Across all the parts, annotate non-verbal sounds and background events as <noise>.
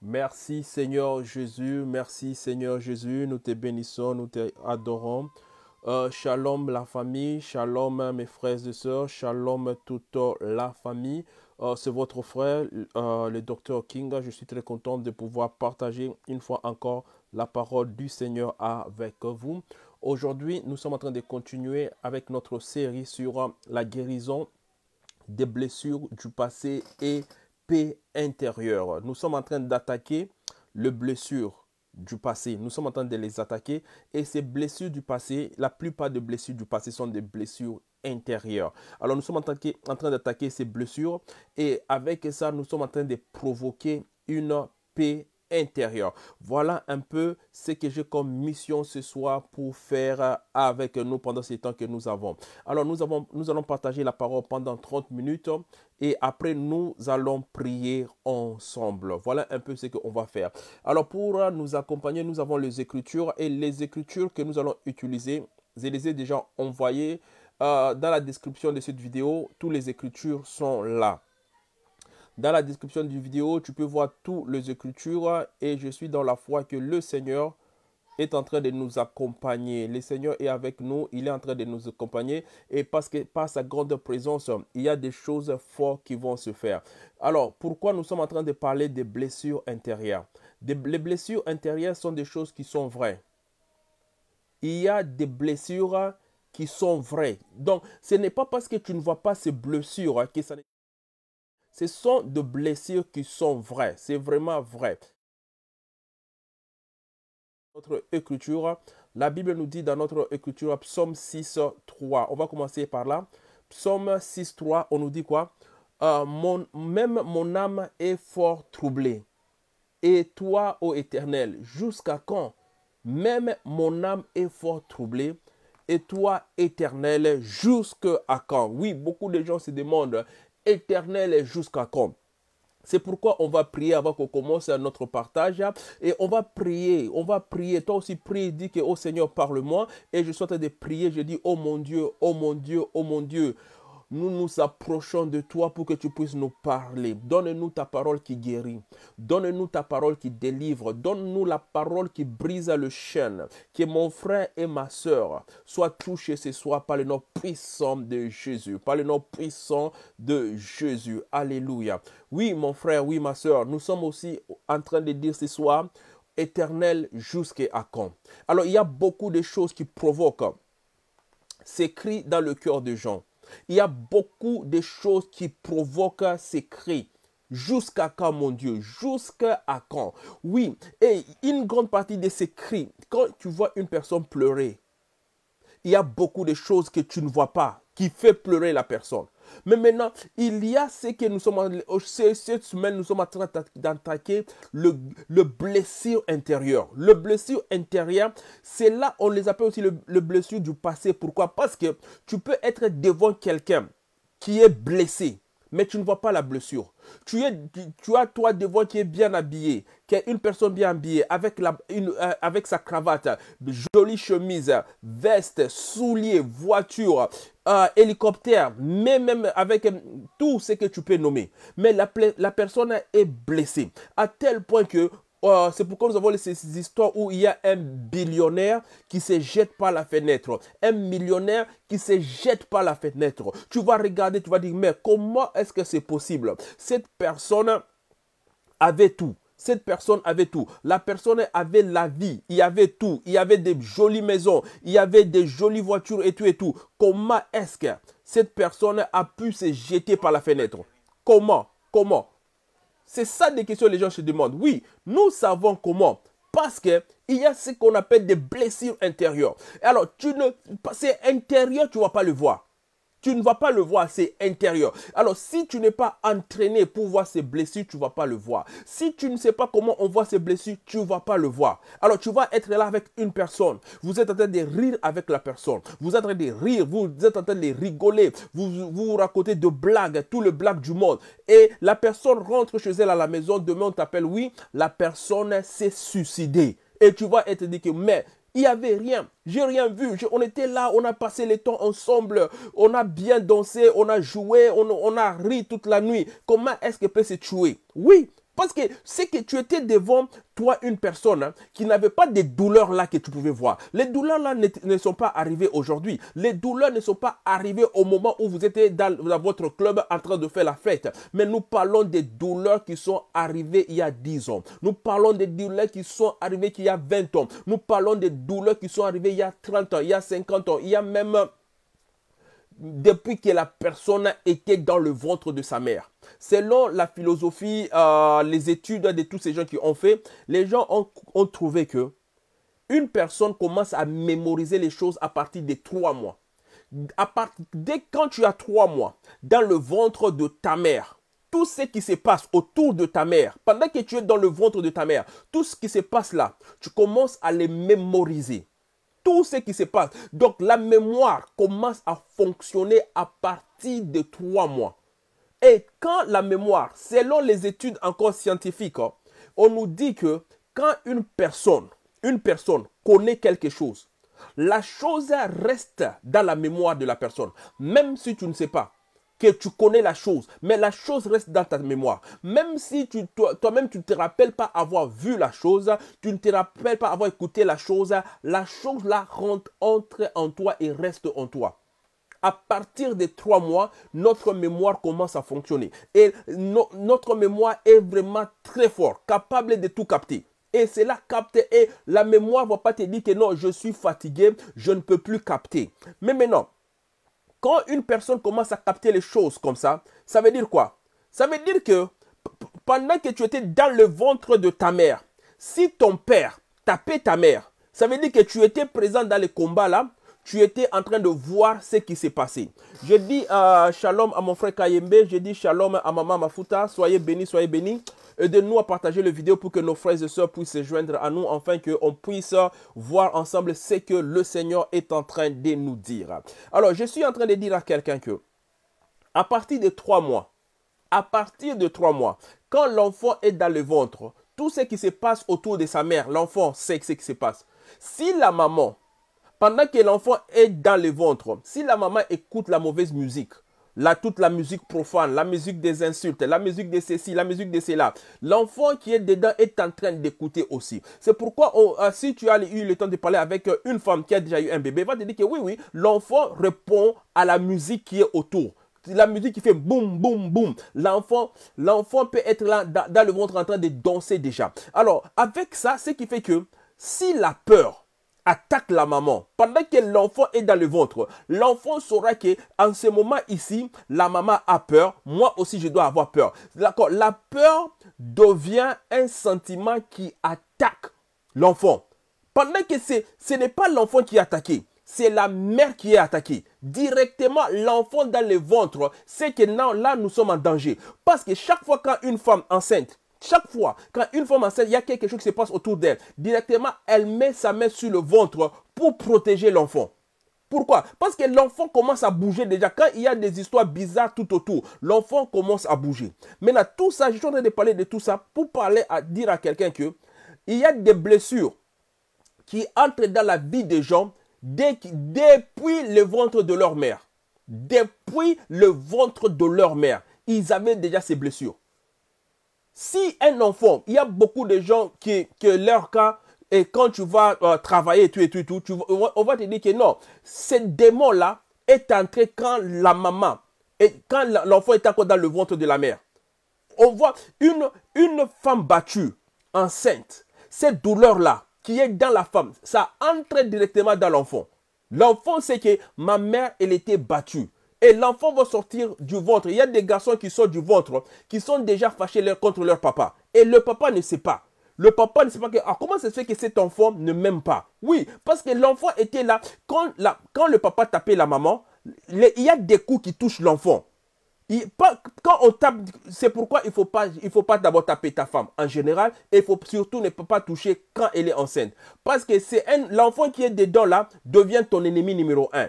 Merci Seigneur Jésus, merci Seigneur Jésus, nous te bénissons, nous te adorons. Euh, shalom la famille, shalom hein, mes frères et sœurs, shalom toute la famille. Euh, c'est votre frère, euh, le docteur King. Je suis très content de pouvoir partager une fois encore la parole du Seigneur avec vous. Aujourd'hui, nous sommes en train de continuer avec notre série sur la guérison des blessures du passé et paix intérieure. Nous sommes en train d'attaquer les blessures du passé. Nous sommes en train de les attaquer et ces blessures du passé, la plupart des blessures du passé sont des blessures intérieures. Alors nous sommes en, train d'attaquer ces blessures et avec ça, nous sommes en train de provoquer une paix intérieur. Voilà un peu ce que j'ai comme mission ce soir pour faire euh, avec nous pendant ces temps que nous avons. Alors nous, avons, nous allons partager la parole pendant 30 minutes et après nous allons prier ensemble. Voilà un peu ce qu'on va faire. Alors pour euh, nous accompagner, nous avons les écritures et les écritures que nous allons utiliser, je les ai déjà envoyées euh, dans la description de cette vidéo. Toutes les écritures sont là. Dans la description du vidéo, tu peux voir tous les écritures et je suis dans la foi que le Seigneur est en train de nous accompagner. Le Seigneur est avec nous, il est en train de nous accompagner et parce que par sa grande présence, il y a des choses fortes qui vont se faire. Alors, pourquoi nous sommes en train de parler des blessures intérieures Les blessures intérieures sont des choses qui sont vraies. Il y a des blessures qui sont vraies. Donc, ce n'est pas parce que tu ne vois pas ces blessures que ça n'est ce sont des blessures qui sont vraies. C'est vraiment vrai. Notre écriture, la Bible nous dit dans notre écriture, psaume 6, 3. On va commencer par là. Psaume 6, 3, on nous dit quoi euh, Même mon âme est fort troublée. Et toi, ô Éternel, jusqu'à quand Même mon âme est fort troublée. Et toi, Éternel, jusqu'à quand Oui, beaucoup de gens se demandent, éternel et jusqu'à quand c'est pourquoi on va prier avant qu'on commence notre partage. Et on va prier, on va prier. Toi aussi, prie, dis que, oh Seigneur, parle-moi. Et je souhaite de prier, je dis, oh mon Dieu, oh mon Dieu, oh mon Dieu nous nous approchons de toi pour que tu puisses nous parler. Donne-nous ta parole qui guérit. Donne-nous ta parole qui délivre. Donne-nous la parole qui brise le chêne. Que mon frère et ma soeur soient touchés ce soir par le nom puissant de Jésus. Par le nom puissant de Jésus. Alléluia. Oui, mon frère, oui, ma soeur, nous sommes aussi en train de dire ce soir, éternel jusqu'à quand Alors, il y a beaucoup de choses qui provoquent ces cris dans le cœur de gens. Il y a beaucoup de choses qui provoquent ces cris. Jusqu'à quand, mon Dieu Jusqu'à quand Oui, et une grande partie de ces cris, quand tu vois une personne pleurer, il y a beaucoup de choses que tu ne vois pas qui fait pleurer la personne. Mais maintenant, il y a ce que nous sommes, oh, cette semaine, nous sommes en train d'attaquer le, le blessure intérieure. Le blessure intérieur, c'est là, on les appelle aussi le, blessure du passé. Pourquoi Parce que tu peux être devant quelqu'un qui est blessé, mais tu ne vois pas la blessure. Tu, es, tu as toi devant qui est bien habillé, qui est une personne bien habillée, avec, la, euh, avec sa cravate, jolie chemise, veste, souliers, voiture, euh, hélicoptère, mais même avec euh, tout ce que tu peux nommer. Mais la, la personne est blessée à tel point que euh, c'est pourquoi nous avons ces, ces histoires où il y a un billionnaire qui se jette par la fenêtre, un millionnaire qui se jette par la fenêtre. Tu vas regarder, tu vas dire, mais comment est-ce que c'est possible Cette personne avait tout cette personne avait tout. La personne avait la vie. Il y avait tout. Il y avait des jolies maisons. Il y avait des jolies voitures et tout et tout. Comment est-ce que cette personne a pu se jeter par la fenêtre Comment Comment C'est ça des questions que les gens se demandent. Oui, nous savons comment. Parce que il y a ce qu'on appelle des blessures intérieures. Alors, tu ne, c'est intérieur, tu ne vas pas le voir tu ne vas pas le voir, c'est intérieur. Alors, si tu n'es pas entraîné pour voir ces blessures, tu ne vas pas le voir. Si tu ne sais pas comment on voit ces blessures, tu ne vas pas le voir. Alors, tu vas être là avec une personne. Vous êtes en train de rire avec la personne. Vous êtes en train de rire, vous êtes en train de rigoler. Vous vous, racontez de blagues, tout le blague du monde. Et la personne rentre chez elle à la maison, demain on t'appelle, oui, la personne s'est suicidée. Et tu vas être dit que, mais il n'y avait rien. J'ai rien vu. on était là, on a passé le temps ensemble. On a bien dansé, on a joué, on, a ri toute la nuit. Comment est-ce que peut se tuer Oui, parce que c'est que tu étais devant toi une personne hein, qui n'avait pas des douleurs là que tu pouvais voir. Les douleurs là ne, sont pas arrivées aujourd'hui. Les douleurs ne sont pas arrivées au moment où vous étiez dans, dans, votre club en train de faire la fête. Mais nous parlons des douleurs qui sont arrivées il y a 10 ans. Nous parlons des douleurs qui sont arrivées il y a 20 ans. Nous parlons des douleurs qui sont arrivées il y a 30 ans, il y a 50 ans, il y a même depuis que la personne était dans le ventre de sa mère. Selon la philosophie, euh, les études de tous ces gens qui ont fait, les gens ont, trouvé que une personne commence à mémoriser les choses à partir des trois mois. À dès quand tu as trois mois dans le ventre de ta mère, tout ce qui se passe autour de ta mère, pendant que tu es dans le ventre de ta mère, tout ce qui se passe là, tu commences à les mémoriser tout ce qui se passe. Donc la mémoire commence à fonctionner à partir de trois mois. Et quand la mémoire, selon les études encore scientifiques, hein, on nous dit que quand une personne, une personne connaît quelque chose, la chose reste dans la mémoire de la personne, même si tu ne sais pas que tu connais la chose, mais la chose reste dans ta mémoire. Même si toi-même tu ne te rappelles pas avoir vu la chose, tu ne te rappelles pas avoir écouté la chose, la chose là rentre, entre en toi et reste en toi. À partir des trois mois, notre mémoire commence à fonctionner. Et notre mémoire est vraiment très forte, capable de tout capter. Et c'est là capter. Et la mémoire ne va pas te dire que non, je suis fatigué, je ne peux plus capter. Mais maintenant, quand une personne commence à capter les choses comme ça, ça veut dire quoi Ça veut dire que pendant que tu étais dans le ventre de ta mère, si ton père tapait ta mère, ça veut dire que tu étais présent dans les combats là, tu étais en train de voir ce qui s'est passé. Je dis euh, shalom à mon frère Kayembe, je dis shalom à maman Mafuta, soyez bénis, soyez bénis de nous à partager la vidéo pour que nos frères et sœurs puissent se joindre à nous, afin qu'on puisse voir ensemble ce que le Seigneur est en train de nous dire. Alors, je suis en train de dire à quelqu'un que, à partir de trois mois, à partir de trois mois, quand l'enfant est dans le ventre, tout ce qui se passe autour de sa mère, l'enfant sait ce qui se passe. Si la maman, pendant que l'enfant est dans le ventre, si la maman écoute la mauvaise musique, la, toute la musique profane, la musique des insultes, la musique de ceci, la musique de cela. L'enfant qui est dedans est en train d'écouter aussi. C'est pourquoi, euh, si tu as eu le temps de parler avec euh, une femme qui a déjà eu un bébé, va te dire que oui, oui, l'enfant répond à la musique qui est autour la musique qui fait boum, boum, boum. L'enfant, l'enfant peut être là dans, dans, le ventre en train de danser déjà. Alors, avec ça, ce qui fait que si la peur attaque la maman. Pendant que l'enfant est dans le ventre, l'enfant saura que en ce moment ici, la maman a peur. Moi aussi, je dois avoir peur. D'accord La peur devient un sentiment qui attaque l'enfant. Pendant que ce n'est pas l'enfant qui est attaqué, c'est la mère qui est attaquée. Directement, l'enfant dans le ventre, c'est que non, là, nous sommes en danger. Parce que chaque fois qu'une femme enceinte chaque fois, quand une femme enceinte, il y a quelque chose qui se passe autour d'elle, directement, elle met sa main sur le ventre pour protéger l'enfant. Pourquoi Parce que l'enfant commence à bouger déjà. Quand il y a des histoires bizarres tout autour, l'enfant commence à bouger. Maintenant, tout ça, je suis en train de parler de tout ça pour parler à dire à quelqu'un que il y a des blessures qui entrent dans la vie des gens dès, depuis le ventre de leur mère. Depuis le ventre de leur mère, ils avaient déjà ces blessures. Si un enfant, il y a beaucoup de gens qui, que leur cas, et quand tu vas euh, travailler, tu et tout, on va te dire que non, ce démon-là est entré quand la maman, et quand l'enfant est encore dans le ventre de la mère. On voit une, une femme battue, enceinte, cette douleur-là qui est dans la femme, ça entre directement dans l'enfant. L'enfant sait que ma mère, elle était battue. Et l'enfant va sortir du ventre. Il y a des garçons qui sortent du ventre, qui sont déjà fâchés contre leur papa. Et le papa ne sait pas. Le papa ne sait pas que, ah, comment ça se fait que cet enfant ne m'aime pas Oui, parce que l'enfant était là. Quand, quand le papa tapait la maman, il y a des coups qui touchent l'enfant. Il, quand on tape, c'est pourquoi il ne faut pas, d'abord taper ta femme en général et il faut surtout ne pas toucher quand elle est enceinte. Parce que c'est l'enfant qui est dedans là devient ton ennemi numéro un.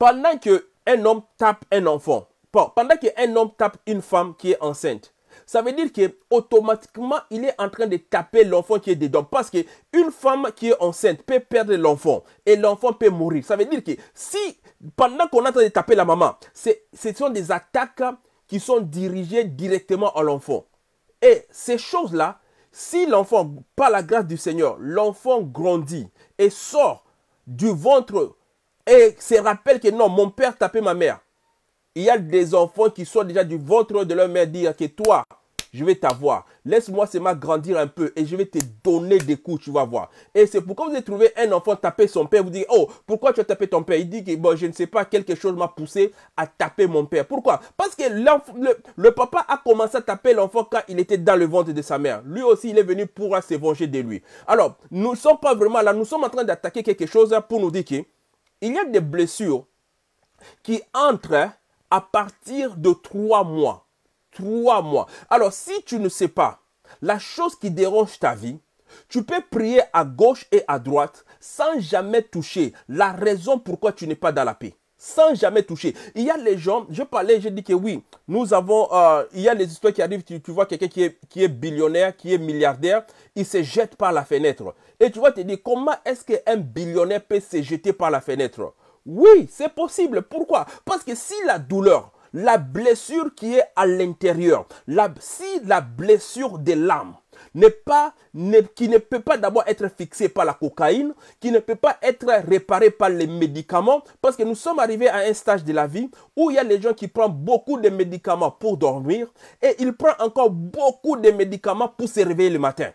Pendant qu'un homme tape un enfant, pendant qu'un homme tape une femme qui est enceinte, ça veut dire que automatiquement il est en train de taper l'enfant qui est dedans parce que une femme qui est enceinte peut perdre l'enfant et l'enfant peut mourir. Ça veut dire que si pendant qu'on est en train de taper la maman, ce sont des attaques qui sont dirigées directement à l'enfant. Et ces choses-là, si l'enfant, par la grâce du Seigneur, l'enfant grandit et sort du ventre et se rappelle que non, mon père tapait ma mère. Il y a des enfants qui sont déjà du ventre de leur mère dire que toi, je vais t'avoir. Laisse-moi seulement grandir un peu et je vais te donner des coups, tu vas voir. Et c'est pourquoi vous avez trouvé un enfant taper son père. Vous dites, oh, pourquoi tu as tapé ton père Il dit que, bon, je ne sais pas, quelque chose m'a poussé à taper mon père. Pourquoi Parce que le, papa a commencé à taper l'enfant quand il était dans le ventre de sa mère. Lui aussi, il est venu pour se venger de lui. Alors, nous ne sommes pas vraiment là, nous sommes en train d'attaquer quelque chose pour nous dire que il y a des blessures qui entrent à partir de trois mois. Trois mois. Alors, si tu ne sais pas la chose qui dérange ta vie, tu peux prier à gauche et à droite sans jamais toucher la raison pourquoi tu n'es pas dans la paix sans jamais toucher. Il y a les gens, je parlais, je dis que oui, nous avons, euh, il y a des histoires qui arrivent, tu, vois quelqu'un qui est, qui est billionnaire, qui est milliardaire, il se jette par la fenêtre. Et tu vois, te dis, comment est-ce qu'un billionnaire peut se jeter par la fenêtre Oui, c'est possible. Pourquoi Parce que si la douleur, la blessure qui est à l'intérieur, si la blessure de l'âme, n'est pas, qui ne peut pas d'abord être fixé par la cocaïne, qui ne peut pas être réparé par les médicaments, parce que nous sommes arrivés à un stage de la vie où il y a des gens qui prennent beaucoup de médicaments pour dormir et ils prennent encore beaucoup de médicaments pour se réveiller le matin.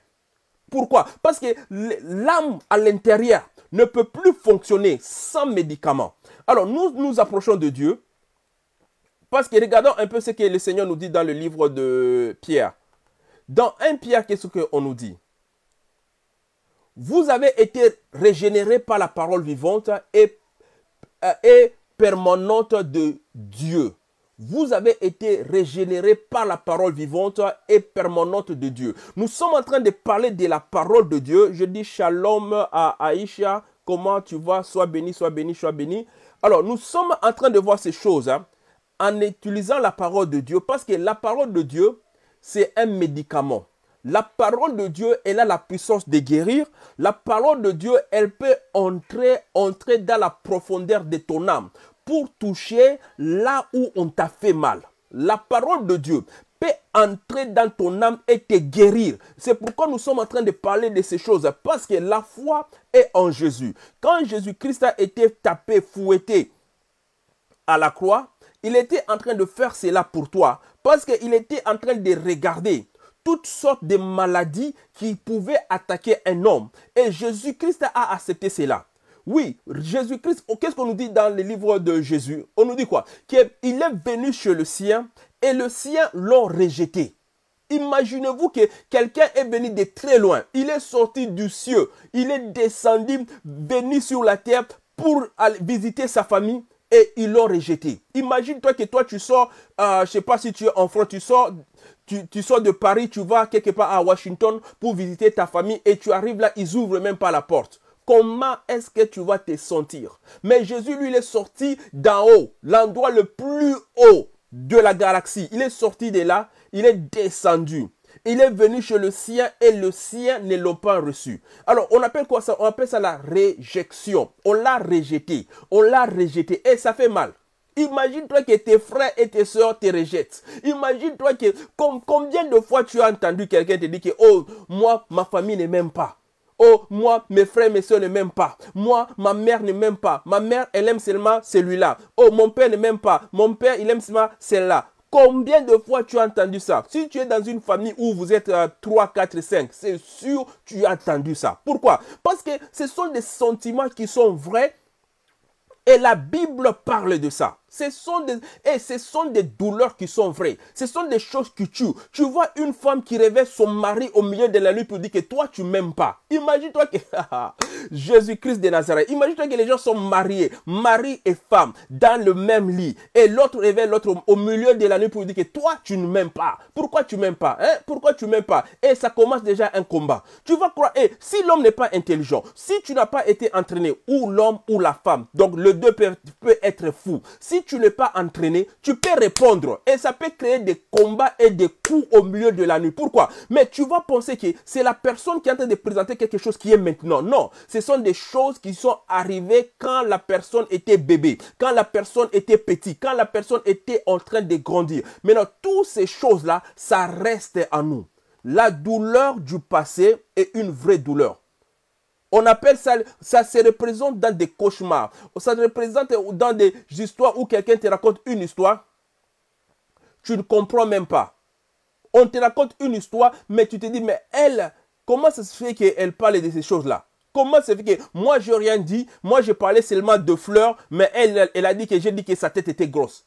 Pourquoi Parce que l'âme à l'intérieur ne peut plus fonctionner sans médicaments. Alors nous nous approchons de Dieu parce que regardons un peu ce que le Seigneur nous dit dans le livre de Pierre. Dans 1 Pierre, qu'est-ce qu'on nous dit Vous avez été régénérés par la parole vivante et, euh, et permanente de Dieu. Vous avez été régénérés par la parole vivante et permanente de Dieu. Nous sommes en train de parler de la parole de Dieu. Je dis shalom à Aïcha. Comment tu vois? Sois béni, sois béni, sois béni. Alors, nous sommes en train de voir ces choses hein, en utilisant la parole de Dieu parce que la parole de Dieu c'est un médicament. La parole de Dieu, elle a la puissance de guérir. La parole de Dieu, elle peut entrer, entrer dans la profondeur de ton âme pour toucher là où on t'a fait mal. La parole de Dieu peut entrer dans ton âme et te guérir. C'est pourquoi nous sommes en train de parler de ces choses, parce que la foi est en Jésus. Quand Jésus-Christ a été tapé, fouetté à la croix, il était en train de faire cela pour toi, parce qu'il était en train de regarder toutes sortes de maladies qui pouvaient attaquer un homme. Et Jésus-Christ a accepté cela. Oui, Jésus-Christ, oh, qu'est-ce qu'on nous dit dans le livre de Jésus On nous dit quoi Qu'il est venu chez le sien et le sien l'ont rejeté. Imaginez-vous que quelqu'un est venu de très loin. Il est sorti du ciel. Il est descendu, venu sur la terre pour visiter sa famille et ils l'ont rejeté. Imagine-toi que toi, tu sors, je euh, je sais pas si tu es en France, tu sors, tu, tu, sors de Paris, tu vas quelque part à Washington pour visiter ta famille et tu arrives là, ils ouvrent même pas la porte. Comment est-ce que tu vas te sentir Mais Jésus, lui, il est sorti d'en haut, l'endroit le plus haut de la galaxie. Il est sorti de là, il est descendu. Il est venu chez le sien et le sien ne l'a pas reçu. Alors, on appelle quoi ça On appelle ça la réjection. On l'a rejeté. On l'a rejeté et ça fait mal. Imagine-toi que tes frères et tes soeurs te rejettent. Imagine-toi que combien de fois tu as entendu quelqu'un te dire que, oh, moi, ma famille ne m'aime pas. Oh, moi, mes frères, et mes soeurs ne m'aiment pas. Moi, ma mère ne m'aime pas. Ma mère, elle aime seulement celui-là. Oh, mon père ne m'aime pas. Mon père, il aime seulement celle-là. Combien de fois tu as entendu ça Si tu es dans une famille où vous êtes 3, 4, 5, c'est sûr tu as entendu ça. Pourquoi Parce que ce sont des sentiments qui sont vrais et la Bible parle de ça. Ce sont des, eh, ce sont des douleurs qui sont vraies. Ce sont des choses qui tuent. Tu vois une femme qui révèle son mari au milieu de la nuit pour dire que toi, tu m'aimes pas. Imagine-toi que, <laughs> Jésus-Christ de Nazareth. Imagine-toi que les gens sont mariés, mari et femme, dans le même lit. Et l'autre réveille l'autre au milieu de la nuit pour dire que toi, tu ne m'aimes pas. Pourquoi tu m'aimes pas? Hein? Pourquoi tu m'aimes pas? Et ça commence déjà un combat. Tu vas croire, et eh, si l'homme n'est pas intelligent, si tu n'as pas été entraîné, ou l'homme ou la femme, donc le deux peut, être fou. Si tu n'es pas entraîné, tu peux répondre. Et ça peut créer des combats et des coups au milieu de la nuit. Pourquoi Mais tu vas penser que c'est la personne qui est en train de présenter quelque chose qui est maintenant. Non, ce sont des choses qui sont arrivées quand la personne était bébé, quand la personne était petite, quand la personne était en train de grandir. Maintenant, toutes ces choses-là, ça reste à nous. La douleur du passé est une vraie douleur. On appelle ça, ça se représente dans des cauchemars. Ça se représente dans des histoires où quelqu'un te raconte une histoire. Tu ne comprends même pas. On te raconte une histoire, mais tu te dis, mais elle, comment ça se fait qu'elle parle de ces choses-là Comment ça se fait que moi, je n'ai rien dit, moi, j'ai parlé seulement de fleurs, mais elle, elle a dit que j'ai dit que sa tête était grosse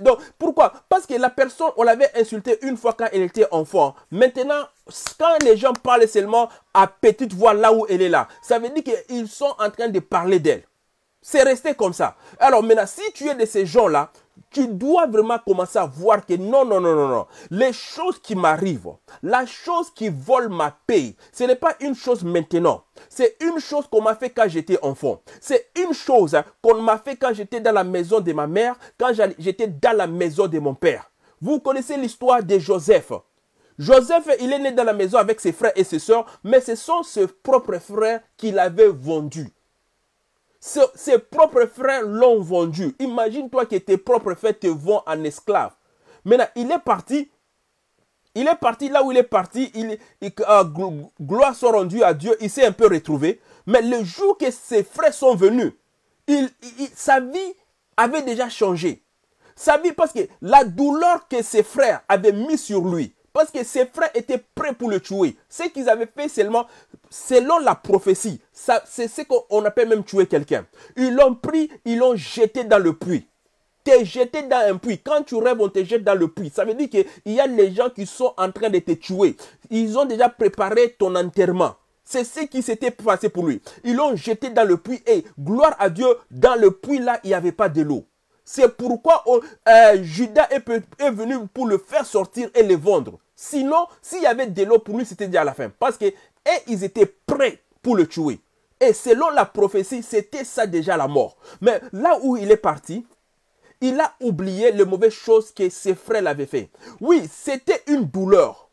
donc, pourquoi Parce que la personne, on l'avait insultée une fois quand elle était enfant. Maintenant, quand les gens parlent seulement à petite voix là où elle est là, ça veut dire qu'ils sont en train de parler d'elle. C'est resté comme ça. Alors maintenant, si tu es de ces gens-là, tu dois vraiment commencer à voir que non, non, non, non, non. Les choses qui m'arrivent, la chose qui vole ma paix, ce n'est pas une chose maintenant. C'est une chose qu'on m'a fait quand j'étais enfant. C'est une chose qu'on m'a fait quand j'étais dans la maison de ma mère, quand j'étais dans la maison de mon père. Vous connaissez l'histoire de Joseph. Joseph, il est né dans la maison avec ses frères et ses soeurs, mais ce sont ses propres frères qu'il avait vendu ses propres frères l'ont vendu. Imagine-toi que tes propres frères te vendent en esclave. Maintenant, il est parti. Il est parti là où il est parti. Il, euh, gloire soit rendue à Dieu. Il s'est un peu retrouvé. Mais le jour que ses frères sont venus, sa vie avait déjà changé. Sa vie, parce que la douleur que ses frères avaient mis sur lui, parce que ses frères étaient prêts pour le tuer. Ce qu'ils avaient fait seulement, selon la prophétie, c'est ce qu'on appelle même tuer quelqu'un. Ils l'ont pris, ils l'ont jeté dans le puits t'es jeté dans un puits. Quand tu rêves, on te jette dans le puits. Ça veut dire qu'il y a les gens qui sont en train de te tuer. Ils ont déjà préparé ton enterrement. C'est ce qui s'était passé pour lui. Ils l'ont jeté dans le puits et gloire à Dieu, dans le puits là, il n'y avait pas de l'eau. C'est pourquoi euh, Judas est, venu pour le faire sortir et le vendre. Sinon, s'il y avait de l'eau pour lui, c'était déjà la fin. Parce que et ils étaient prêts pour le tuer. Et selon la prophétie, c'était ça déjà la mort. Mais là où il est parti, il a oublié les mauvaises choses que ses frères l'avaient fait. Oui, c'était une douleur.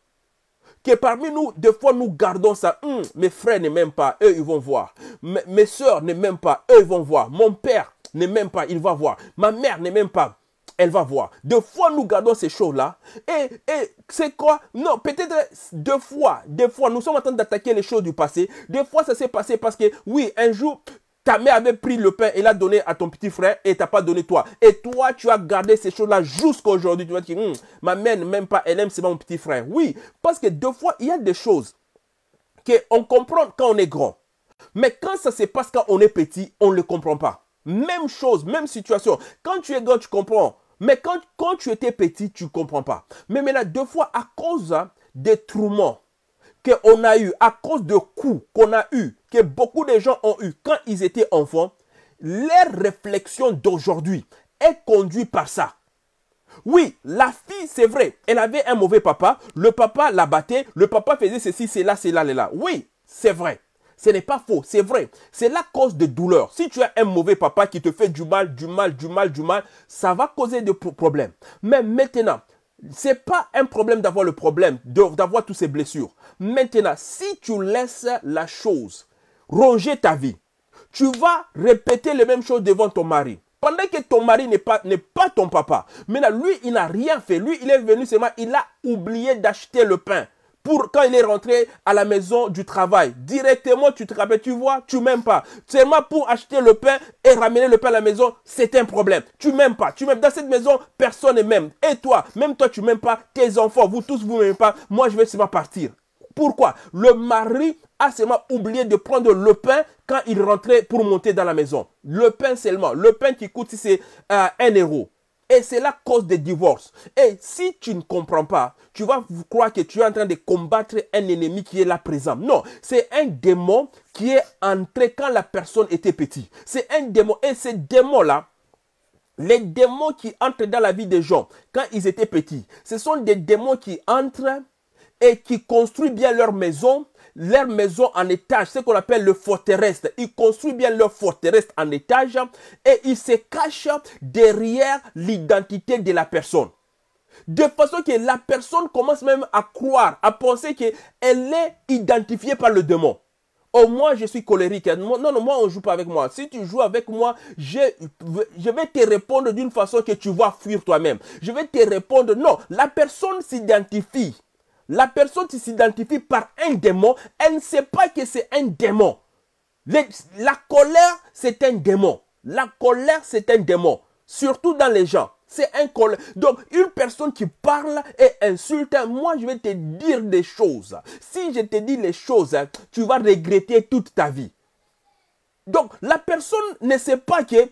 Que parmi nous, des fois, nous gardons ça. Hum, mes frères ne m'aiment pas, eux, ils vont voir. mes, mes soeurs ne m'aiment pas, eux, ils vont voir. Mon père ne m'aime pas, il va voir. Ma mère ne m'aime pas, elle va voir. Deux fois, nous gardons ces choses-là. Et, et c'est quoi Non, peut-être deux fois. Deux fois, nous sommes en train d'attaquer les choses du passé. Deux fois, ça s'est passé parce que, oui, un jour, ta mère avait pris le pain et l'a donné à ton petit frère et t'as pas donné toi. Et toi, tu as gardé ces choses-là jusqu'à aujourd'hui. Tu vas dire, hum, ma mère m'aime pas, elle aime seulement mon petit frère. Oui, parce que deux fois, il y a des choses qu'on comprend quand on est grand. Mais quand ça se passe quand on est petit, on ne le comprend pas. Même chose, même situation. Quand tu es grand, tu comprends. Mais quand, quand tu étais petit, tu ne comprends pas. Mais maintenant, deux fois, à cause hein, des que qu'on a eu, à cause de coups qu'on a eu, que beaucoup de gens ont eu quand ils étaient enfants, leur réflexions d'aujourd'hui est conduite par ça. Oui, la fille, c'est vrai, elle avait un mauvais papa, le papa la battait, le papa faisait ceci, cela, cela, là. Oui, c'est vrai. Ce n'est pas faux, c'est vrai. C'est la cause de douleur. Si tu as un mauvais papa qui te fait du mal, du mal, du mal, du mal, ça va causer des problèmes. Mais maintenant, c'est pas un problème d'avoir le problème, d'avoir toutes ces blessures. Maintenant, si tu laisses la chose ronger ta vie, tu vas répéter les mêmes choses devant ton mari. Pendant que ton mari n'est pas, n'est pas ton papa. Maintenant, lui, il n'a rien fait. Lui, il est venu seulement, il a oublié d'acheter le pain pour quand il est rentré à la maison du travail. Directement, tu te rappelles, tu vois, tu m'aimes pas. Seulement pour acheter le pain et ramener le pain à la maison, c'est un problème. Tu m'aimes pas. Tu m'aimes. Dans cette maison, personne ne m'aime. Et toi, même toi, tu m'aimes pas. Tes enfants, vous tous, vous m'aimez pas. Moi, je vais seulement partir. Pourquoi Le mari a seulement oublié de prendre le pain quand il rentrait pour monter dans la maison. Le pain seulement. Le pain qui coûte, c'est euh, un euro. Et c'est la cause des divorces. Et si tu ne comprends pas, tu vas croire que tu es en train de combattre un ennemi qui est là présent. Non, c'est un démon qui est entré quand la personne était petite. C'est un démon. Et ces démon-là, les démons qui entrent dans la vie des gens quand ils étaient petits, ce sont des démons qui entrent et qui construisent bien leur maison leur maison en étage, ce qu'on appelle le forteresse. Ils construisent bien leur forteresse en étage et ils se cachent derrière l'identité de la personne. De façon que la personne commence même à croire, à penser qu'elle est identifiée par le démon. Oh, moi, je suis colérique. Non, non, moi, on joue pas avec moi. Si tu joues avec moi, je, je vais te répondre d'une façon que tu vas fuir toi-même. Je vais te répondre, non, la personne s'identifie la personne qui s'identifie par un démon, elle ne sait pas que c'est un démon. la colère, c'est un démon. La colère, c'est un démon. Surtout dans les gens. C'est un colère. Donc, une personne qui parle et insulte, moi, je vais te dire des choses. Si je te dis les choses, tu vas regretter toute ta vie. Donc, la personne ne sait pas que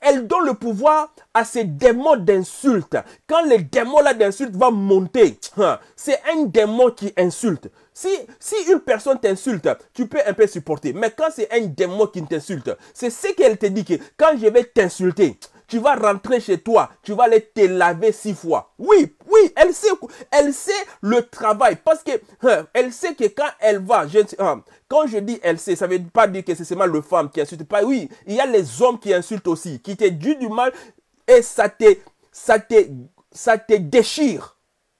elle donne le pouvoir à ces démons d'insulte. Quand les démons là d'insulte vont monter, hein, c'est un démon qui insulte. Si, si une personne t'insulte, tu peux un peu supporter. Mais quand c'est un démon qui t'insulte, c'est ce qu'elle te dit que quand je vais t'insulter, tu vas rentrer chez toi, tu vas aller te laver six fois. Oui, oui, elle sait, elle sait le travail parce que hein, elle sait que quand elle va, hein, quand je dis elle sait, ça veut pas dire que c'est seulement le femme qui insulte. Pas oui, il y a les hommes qui insultent aussi, qui te du mal et ça te, ça ça te déchire.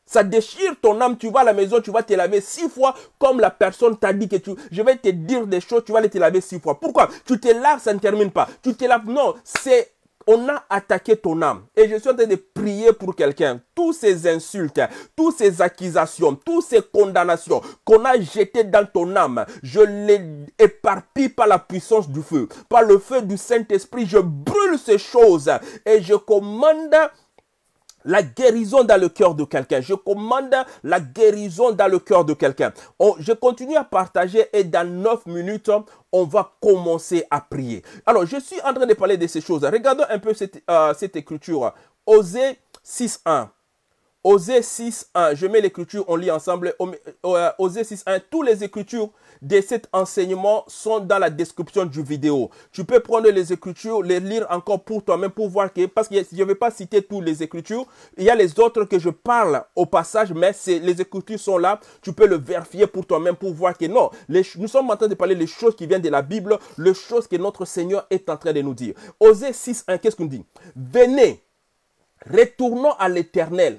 Ça déchire ton âme. Tu vas à la maison, tu vas te laver six fois comme la personne t'a dit que tu, je vais te dire des choses, tu vas aller te laver six fois. Pourquoi? Tu te laves, ça ne termine pas. Tu te laves, non, c'est on a attaqué ton âme. Et je suis en train de prier pour quelqu'un. Tous ces insultes, toutes ces accusations, toutes ces condamnations qu'on a jetées dans ton âme, je les éparpille par la puissance du feu. Par le feu du Saint-Esprit, je brûle ces choses et je commande la guérison dans le cœur de quelqu'un. Je commande la guérison dans le cœur de quelqu'un. Oh, je continue à partager et dans 9 minutes, on va commencer à prier. Alors, je suis en train de parler de ces choses. Regardons un peu cette, euh, cette écriture. Osée 6.1. Osée 6.1, je mets l'écriture, on lit ensemble. Euh, euh, Osée 6.1, tous les écritures de cet enseignement sont dans la description du vidéo. Tu peux prendre les écritures, les lire encore pour toi-même pour voir que, parce que je ne vais pas citer toutes les écritures, il y a les autres que je parle au passage, mais les écritures sont là. Tu peux le vérifier pour toi-même pour voir que non, nous sommes en train de parler les choses qui viennent de la Bible, les choses que notre Seigneur est en train de nous dire. Osée 6.1, qu'est-ce qu'on dit Venez, retournons à l'éternel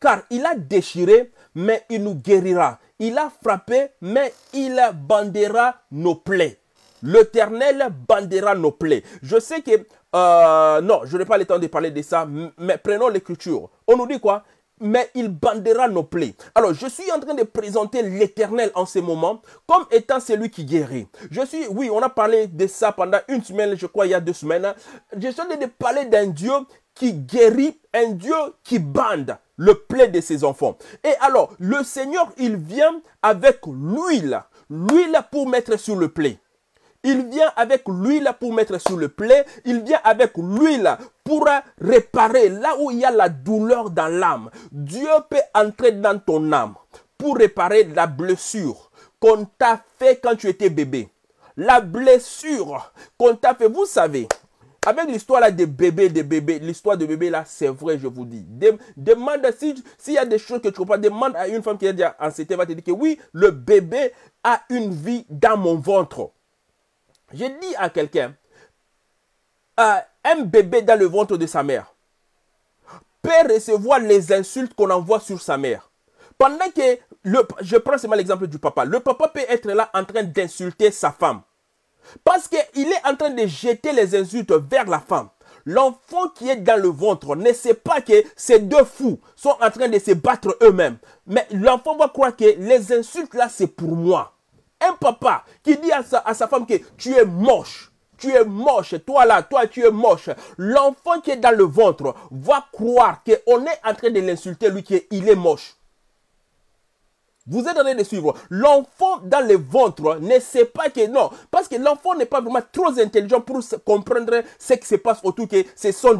car il a déchiré, mais il nous guérira. Il a frappé, mais il bandera nos plaies. L'Éternel bandera nos plaies. Je sais que... Euh, non, je n'ai pas le temps de parler de ça, mais prenons l'écriture. On nous dit quoi mais il bandera nos plaies. Alors, je suis en train de présenter l'éternel en ce moment comme étant celui qui guérit. Je suis, oui, on a parlé de ça pendant une semaine, je crois, il y a deux semaines. Je suis en train de parler d'un Dieu qui guérit, un Dieu qui bande le plaid de ses enfants. Et alors, le Seigneur, il vient avec l'huile, l'huile pour mettre sur le plaid. Il vient avec l'huile pour mettre sur le plaid. Il vient avec l'huile pour réparer là où il y a la douleur dans l'âme. Dieu peut entrer dans ton âme pour réparer la blessure qu'on t'a fait quand tu étais bébé. La blessure qu'on t'a fait, vous savez, avec ah, l'histoire là des bébés, des bébés, l'histoire de bébés là, c'est vrai, je vous dis. demande, s'il y a des choses que tu comprends, demande à une femme qui est déjà enceinte, va te dire que oui, le bébé a une vie dans mon ventre. Je dis à quelqu'un, euh, un bébé dans le ventre de sa mère peut recevoir les insultes qu'on envoie sur sa mère. Pendant que, le, je prends seulement l'exemple du papa, le papa peut être là en train d'insulter sa femme. Parce qu'il est en train de jeter les insultes vers la femme. L'enfant qui est dans le ventre ne sait pas que ces deux fous sont en train de se battre eux-mêmes. Mais l'enfant va croire que les insultes là, c'est pour moi. Un papa qui dit à sa, femme que tu es moche, tu es moche, toi là, toi tu es moche. L'enfant qui est dans le ventre va croire qu'on est en train de l'insulter, lui qui il est moche. Vous êtes en train de suivre. L'enfant dans le ventre ne sait pas que non. Parce que l'enfant n'est pas vraiment trop intelligent pour comprendre ce qui se passe autour que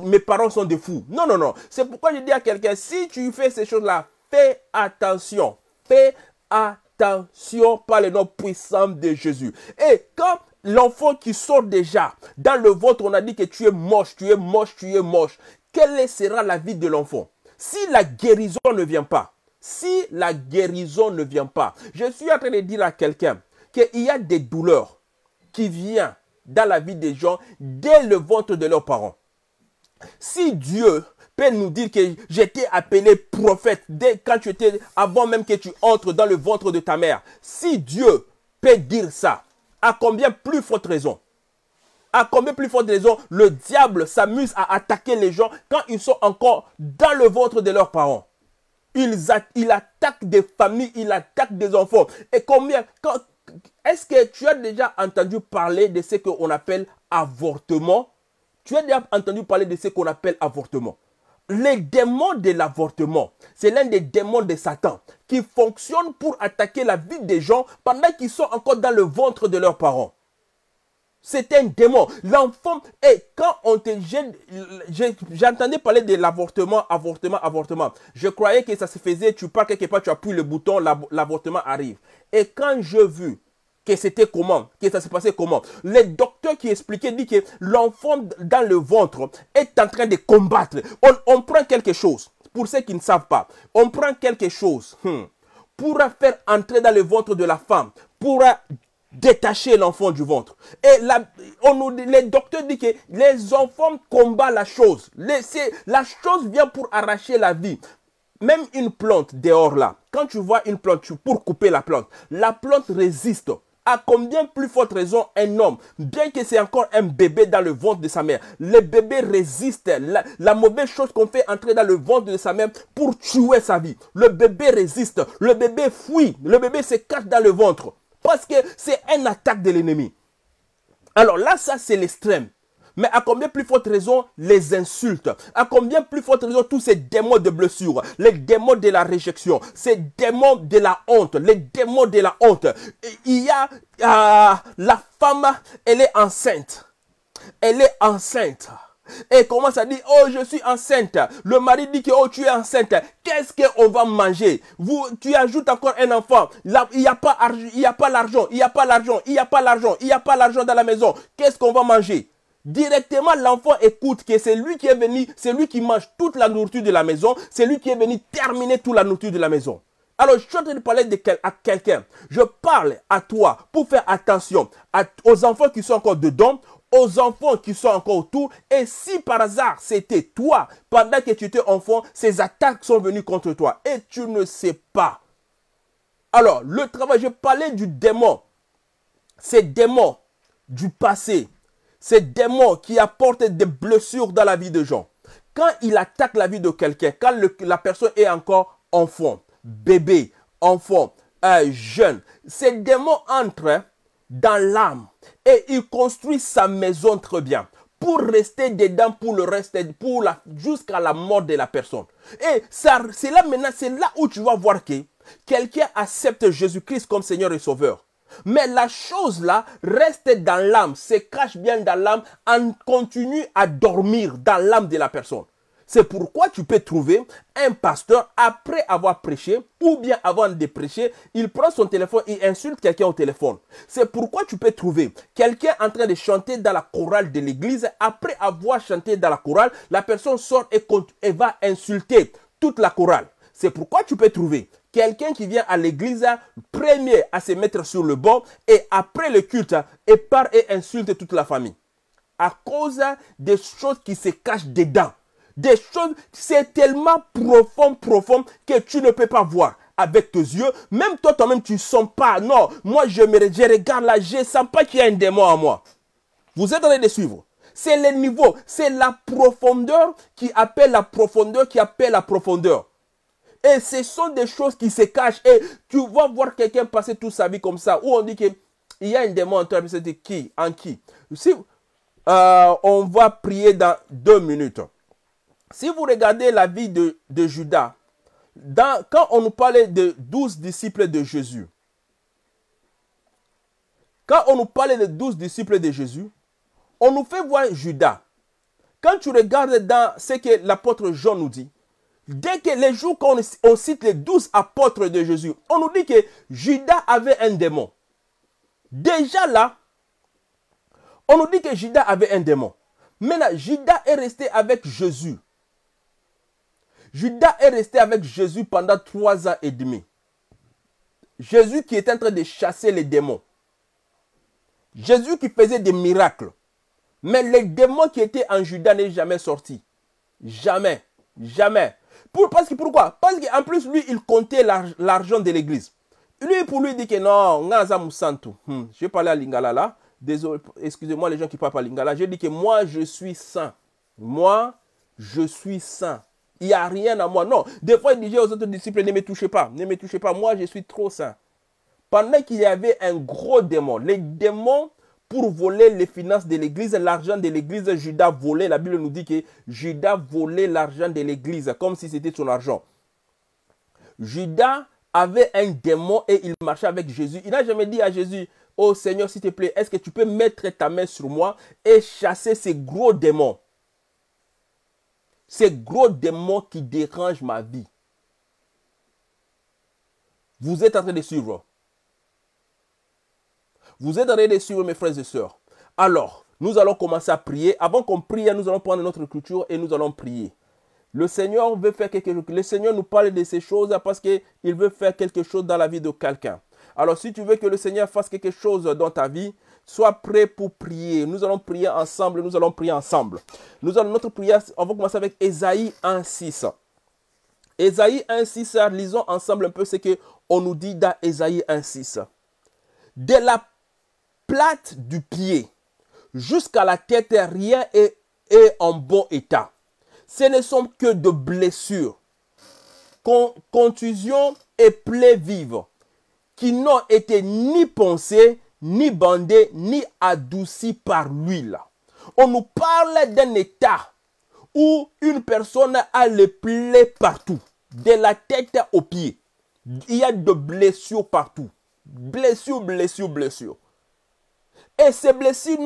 mes parents sont des fous. Non, non, non. C'est pourquoi je dis à quelqu'un, si tu fais ces choses-là, fais attention. Fais attention par le nom puissant de Jésus. Et quand l'enfant qui sort déjà dans le ventre, on a dit que tu es moche, tu es moche, tu es moche. Quelle sera la vie de l'enfant Si la guérison ne vient pas, si la guérison ne vient pas, je suis en train de dire à quelqu'un qu'il y a des douleurs qui viennent dans la vie des gens dès le ventre de leurs parents. Si Dieu peut nous dire que j'étais appelé prophète dès quand tu avant même que tu entres dans le ventre de ta mère, si Dieu peut dire ça, à combien plus forte raison à combien plus forte raison le diable s'amuse à attaquer les gens quand ils sont encore dans le ventre de leurs parents. Ils il attaque des familles, il attaque des enfants. Et combien Est-ce que tu as déjà entendu parler de ce qu'on appelle avortement Tu as déjà entendu parler de ce qu'on appelle avortement. Les démons de l'avortement, c'est l'un des démons de Satan qui fonctionne pour attaquer la vie des gens pendant qu'ils sont encore dans le ventre de leurs parents. C'est un démon. L'enfant, et quand on te j'entendais parler de l'avortement, avortement, avortement. Je croyais que ça se faisait, tu pars quelque part, tu appuies le bouton, l'avortement arrive. Et quand je vu que c'était comment, que ça se passait comment. les docteurs qui expliquaient dit que l'enfant dans le ventre est en train de combattre. On, prend quelque chose, pour ceux qui ne savent pas, on prend quelque chose hmm, pour faire entrer dans le ventre de la femme, pour détacher l'enfant du ventre. Et la, on nous, les docteurs disent que les enfants combattent la chose. la chose vient pour arracher la vie. Même une plante dehors là, quand tu vois une plante, pour couper la plante, la plante résiste. À combien plus forte raison un homme, bien que c'est encore un bébé dans le ventre de sa mère, le bébé résiste. La, la mauvaise chose qu'on fait entrer dans le ventre de sa mère pour tuer sa vie. Le bébé résiste. Le bébé fuit. Le bébé se cache dans le ventre. Parce que c'est une attaque de l'ennemi. Alors là, ça, c'est l'extrême. Mais à combien plus forte raison les insultes À combien plus forte raison tous ces démons de blessure, les démons de la réjection, ces démons de la honte, les démons de la honte Il y a ah, la femme, elle est enceinte. Elle est enceinte et commence à dire oh je suis enceinte. Le mari dit que oh tu es enceinte. Qu'est-ce qu'on va manger Vous tu ajoutes encore un enfant. il n'y a pas il y a pas l'argent, il n'y a pas l'argent, il n'y a pas l'argent, il n'y a pas l'argent dans la maison. Qu'est-ce qu'on va manger Directement, l'enfant écoute que c'est lui qui est venu, c'est lui qui mange toute la nourriture de la maison, c'est lui qui est venu terminer toute la nourriture de la maison. Alors, je suis en train de parler à quelqu'un. Je parle à toi pour faire attention aux enfants qui sont encore dedans, aux enfants qui sont encore autour. Et si par hasard c'était toi, pendant que tu étais enfant, ces attaques sont venues contre toi et tu ne sais pas. Alors, le travail, je parlais du démon. Ces démons du passé, ces démons qui apportent des blessures dans la vie de gens. Quand il attaque la vie de quelqu'un, quand la personne est encore enfant, bébé, enfant, euh, jeune, ces démons entre dans l'âme et il construit sa maison très bien pour rester dedans pour le reste, jusqu'à la mort de la personne. Et c'est là maintenant, c'est là où tu vas voir que quelqu'un accepte Jésus-Christ comme Seigneur et Sauveur. Mais la chose là reste dans l'âme, se cache bien dans l'âme, en continue à dormir dans l'âme de la personne. C'est pourquoi tu peux trouver un pasteur après avoir prêché ou bien avant de prêcher, il prend son téléphone et insulte quelqu'un au téléphone. C'est pourquoi tu peux trouver quelqu'un en train de chanter dans la chorale de l'église. Après avoir chanté dans la chorale, la personne sort et, va insulter toute la chorale. C'est pourquoi tu peux trouver quelqu'un qui vient à l'église, premier à se mettre sur le banc et après le culte, et part et insulte toute la famille. À cause des choses qui se cachent dedans. Des choses, c'est tellement profond, profond que tu ne peux pas voir avec tes yeux. Même toi, toi-même, tu ne sens pas. Non, moi, je, me, regarde là, je ne sens pas qu'il y a un démon en moi. Vous êtes en train de suivre. C'est le niveau, c'est la profondeur qui appelle la profondeur, qui appelle la profondeur. Et ce sont des choses qui se cachent. Et tu vas voir quelqu'un passer toute sa vie comme ça, où on dit qu'il y a un démon en toi, mais c'est qui En qui si, euh, On va prier dans deux minutes. Si vous regardez la vie de, Judas, quand on nous parlait de douze disciples de Jésus, quand on nous parlait de douze disciples de Jésus, on nous fait voir Judas. Quand tu regardes dans ce que l'apôtre Jean nous dit, dès que les jours qu'on cite les douze apôtres de Jésus, on nous dit que Judas avait un démon. Déjà là, on nous dit que Judas avait un démon. Maintenant, Judas est resté avec Jésus. Judas est resté avec Jésus pendant trois ans et demi. Jésus qui était en train de chasser les démons. Jésus qui faisait des miracles. Mais les démons qui étaient en Judas n'est jamais sorti. Jamais. Jamais. Pour, parce que, pourquoi Parce qu'en plus, lui, il comptait l'argent de l'église. Lui, pour lui, il dit que non, hmm. je parler à Lingala excusez-moi les gens qui parlent pas Lingala. Je dis que moi, je suis saint. Moi, je suis saint. Il n'y a rien à moi. Non. Des fois, il disait aux autres disciples, ne me touchez pas, ne me touchez pas. Moi, je suis trop saint. Pendant qu'il y avait un gros démon, les démons pour voler les finances de l'église, l'argent de l'église, Judas volait. La Bible nous dit que Judas volait l'argent de l'église comme si c'était son argent. Judas avait un démon et il marchait avec Jésus. Il n'a jamais dit à Jésus, oh Seigneur, s'il te plaît, est-ce que tu peux mettre ta main sur moi et chasser ces gros démons ces gros démons qui dérangent ma vie. Vous êtes en train de suivre. Vous êtes en train de suivre, mes frères et sœurs. Alors, nous allons commencer à prier. Avant qu'on prie, nous allons prendre notre culture et nous allons prier. Le Seigneur veut faire quelque chose. Le Seigneur nous parle de ces choses parce qu'il veut faire quelque chose dans la vie de quelqu'un. Alors, si tu veux que le Seigneur fasse quelque chose dans ta vie, Sois prêt pour prier. Nous allons prier ensemble. Nous allons prier ensemble. Nous allons notre prière. On va commencer avec Esaïe 1.6. Esaïe 1.6, lisons ensemble un peu ce que on nous dit dans Esaïe 1.6. De la plate du pied jusqu'à la tête, rien est, est en bon état. Ce ne sont que de blessures, contusions et plaies vives qui n'ont été ni pensées ni bandé, ni adouci par l'huile. On nous parle d'un état où une personne a les plaies partout, de la tête aux pieds. Il y a des blessures partout. Blessures, blessures, blessures. Et ces blessures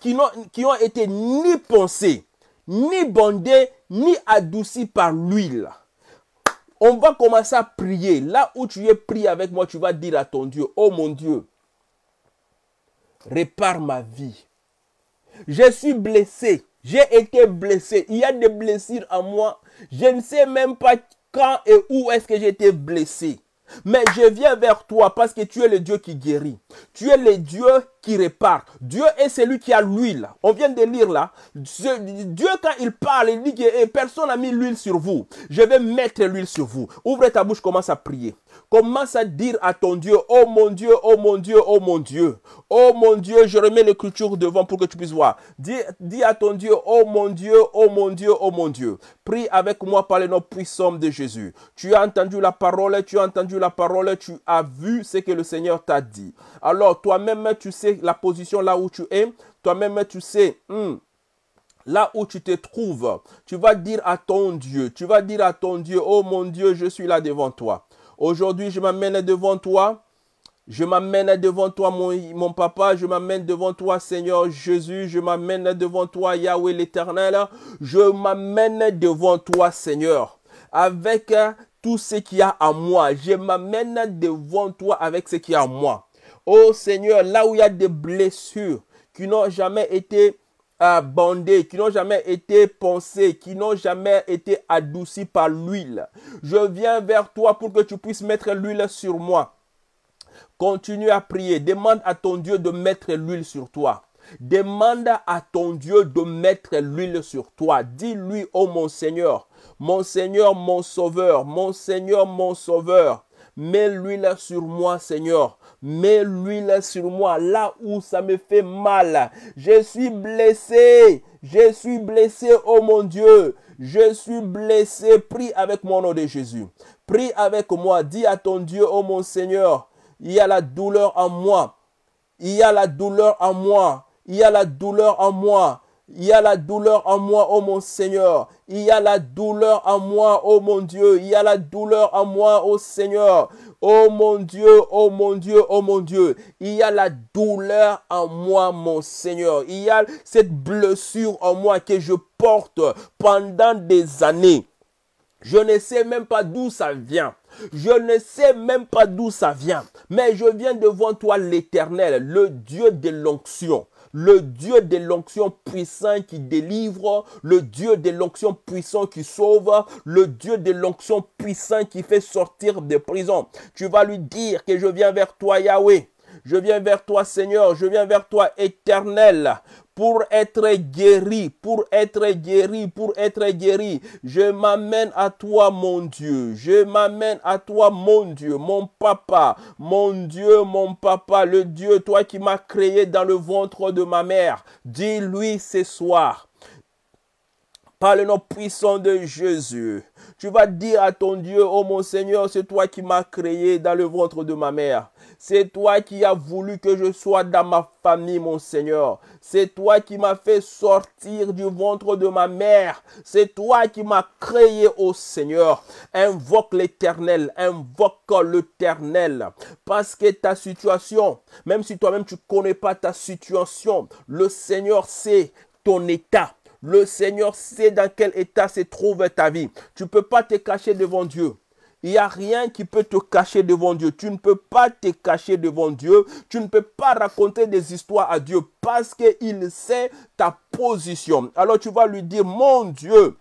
qui, ont été ni pensées, ni bandées, ni adoucies par l'huile. On va commencer à prier. Là où tu es pris avec moi, tu vas dire à ton Dieu, oh mon Dieu, répare ma vie. Je suis blessé. J'ai été blessé. Il y a des blessures en moi. Je ne sais même pas quand et où est-ce que j'ai été blessé. Mais je viens vers toi parce que tu es le Dieu qui guérit. Tu es le Dieu qui repart. Dieu est celui qui a l'huile. On vient de lire là. Dieu, quand il parle, il dit que eh, personne n'a mis l'huile sur vous. Je vais mettre l'huile sur vous. Ouvre ta bouche, commence à prier. Commence à dire à ton Dieu, oh mon Dieu, oh mon Dieu, oh mon Dieu. Oh mon Dieu, je remets l'écriture devant pour que tu puisses voir. Dis, dis à ton Dieu, oh mon Dieu, oh mon Dieu, oh mon Dieu. Prie avec moi par les noms puissants de Jésus. Tu as entendu la parole, tu as entendu la parole, tu as vu ce que le Seigneur t'a dit. Alors toi-même, tu sais la position là où tu es. Toi-même, tu sais. Hmm, là où tu te trouves, tu vas dire à ton Dieu, tu vas dire à ton Dieu, oh mon Dieu, je suis là devant toi. Aujourd'hui, je m'amène devant toi. Je m'amène devant toi, mon, mon papa, je m'amène devant toi, Seigneur Jésus, je m'amène devant toi, Yahweh l'Éternel, je m'amène devant toi, Seigneur, avec tout ce qu'il y a à moi. Je m'amène devant toi avec ce qu'il y a à moi. Ô Seigneur, là où il y a des blessures qui n'ont jamais été abondées, euh, qui n'ont jamais été pensées, qui n'ont jamais été adoucies par l'huile. Je viens vers toi pour que tu puisses mettre l'huile sur moi. Continue à prier. Demande à ton Dieu de mettre l'huile sur toi. Demande à ton Dieu de mettre l'huile sur toi. Dis-lui, ô mon Seigneur, mon Seigneur, mon Sauveur, mon Seigneur, mon Sauveur, mets l'huile sur moi, Seigneur, mets l'huile sur moi là où ça me fait mal. Je suis blessé. Je suis blessé, oh mon Dieu. Je suis blessé. Prie avec mon nom de Jésus. Prie avec moi. Dis à ton Dieu, oh mon Seigneur, il y a la douleur en moi. Il y a la douleur en moi. Il y a la douleur en moi. Il y a la douleur en moi, oh mon Seigneur. Il y a la douleur en moi, oh mon Dieu. Il y a la douleur en moi, oh Seigneur. Oh mon Dieu, oh mon Dieu, oh mon Dieu. Il y a la douleur en moi, mon Seigneur. Il y a cette blessure en moi que je porte pendant des années. Je ne sais même pas d'où ça vient. Je ne sais même pas d'où ça vient. Mais je viens devant toi l'Éternel, le Dieu de l'onction le Dieu de l'onction puissant qui délivre, le Dieu de l'onction puissant qui sauve, le Dieu de l'onction puissant qui fait sortir des prisons. Tu vas lui dire que je viens vers toi, Yahweh. Je viens vers toi, Seigneur. Je viens vers toi, Éternel, pour être guéri, pour être guéri, pour être guéri. Je m'amène à toi, mon Dieu. Je m'amène à toi, mon Dieu, mon papa, mon Dieu, mon papa, le Dieu, toi qui m'as créé dans le ventre de ma mère. Dis-lui ce soir, par le nom puissant de Jésus, tu vas dire à ton Dieu, oh mon Seigneur, c'est toi qui m'as créé dans le ventre de ma mère. C'est toi qui as voulu que je sois dans ma famille, mon Seigneur. C'est toi qui m'as fait sortir du ventre de ma mère. C'est toi qui m'as créé, oh Seigneur. Invoque l'éternel, invoque l'éternel. Parce que ta situation, même si toi-même tu ne connais pas ta situation, le Seigneur sait ton état. Le Seigneur sait dans quel état se trouve ta vie. Tu ne peux pas te cacher devant Dieu. Il n'y a rien qui peut te cacher devant Dieu. Tu ne peux pas te cacher devant Dieu. Tu ne peux pas raconter des histoires à Dieu parce qu'il sait ta position. Alors tu vas lui dire, mon Dieu,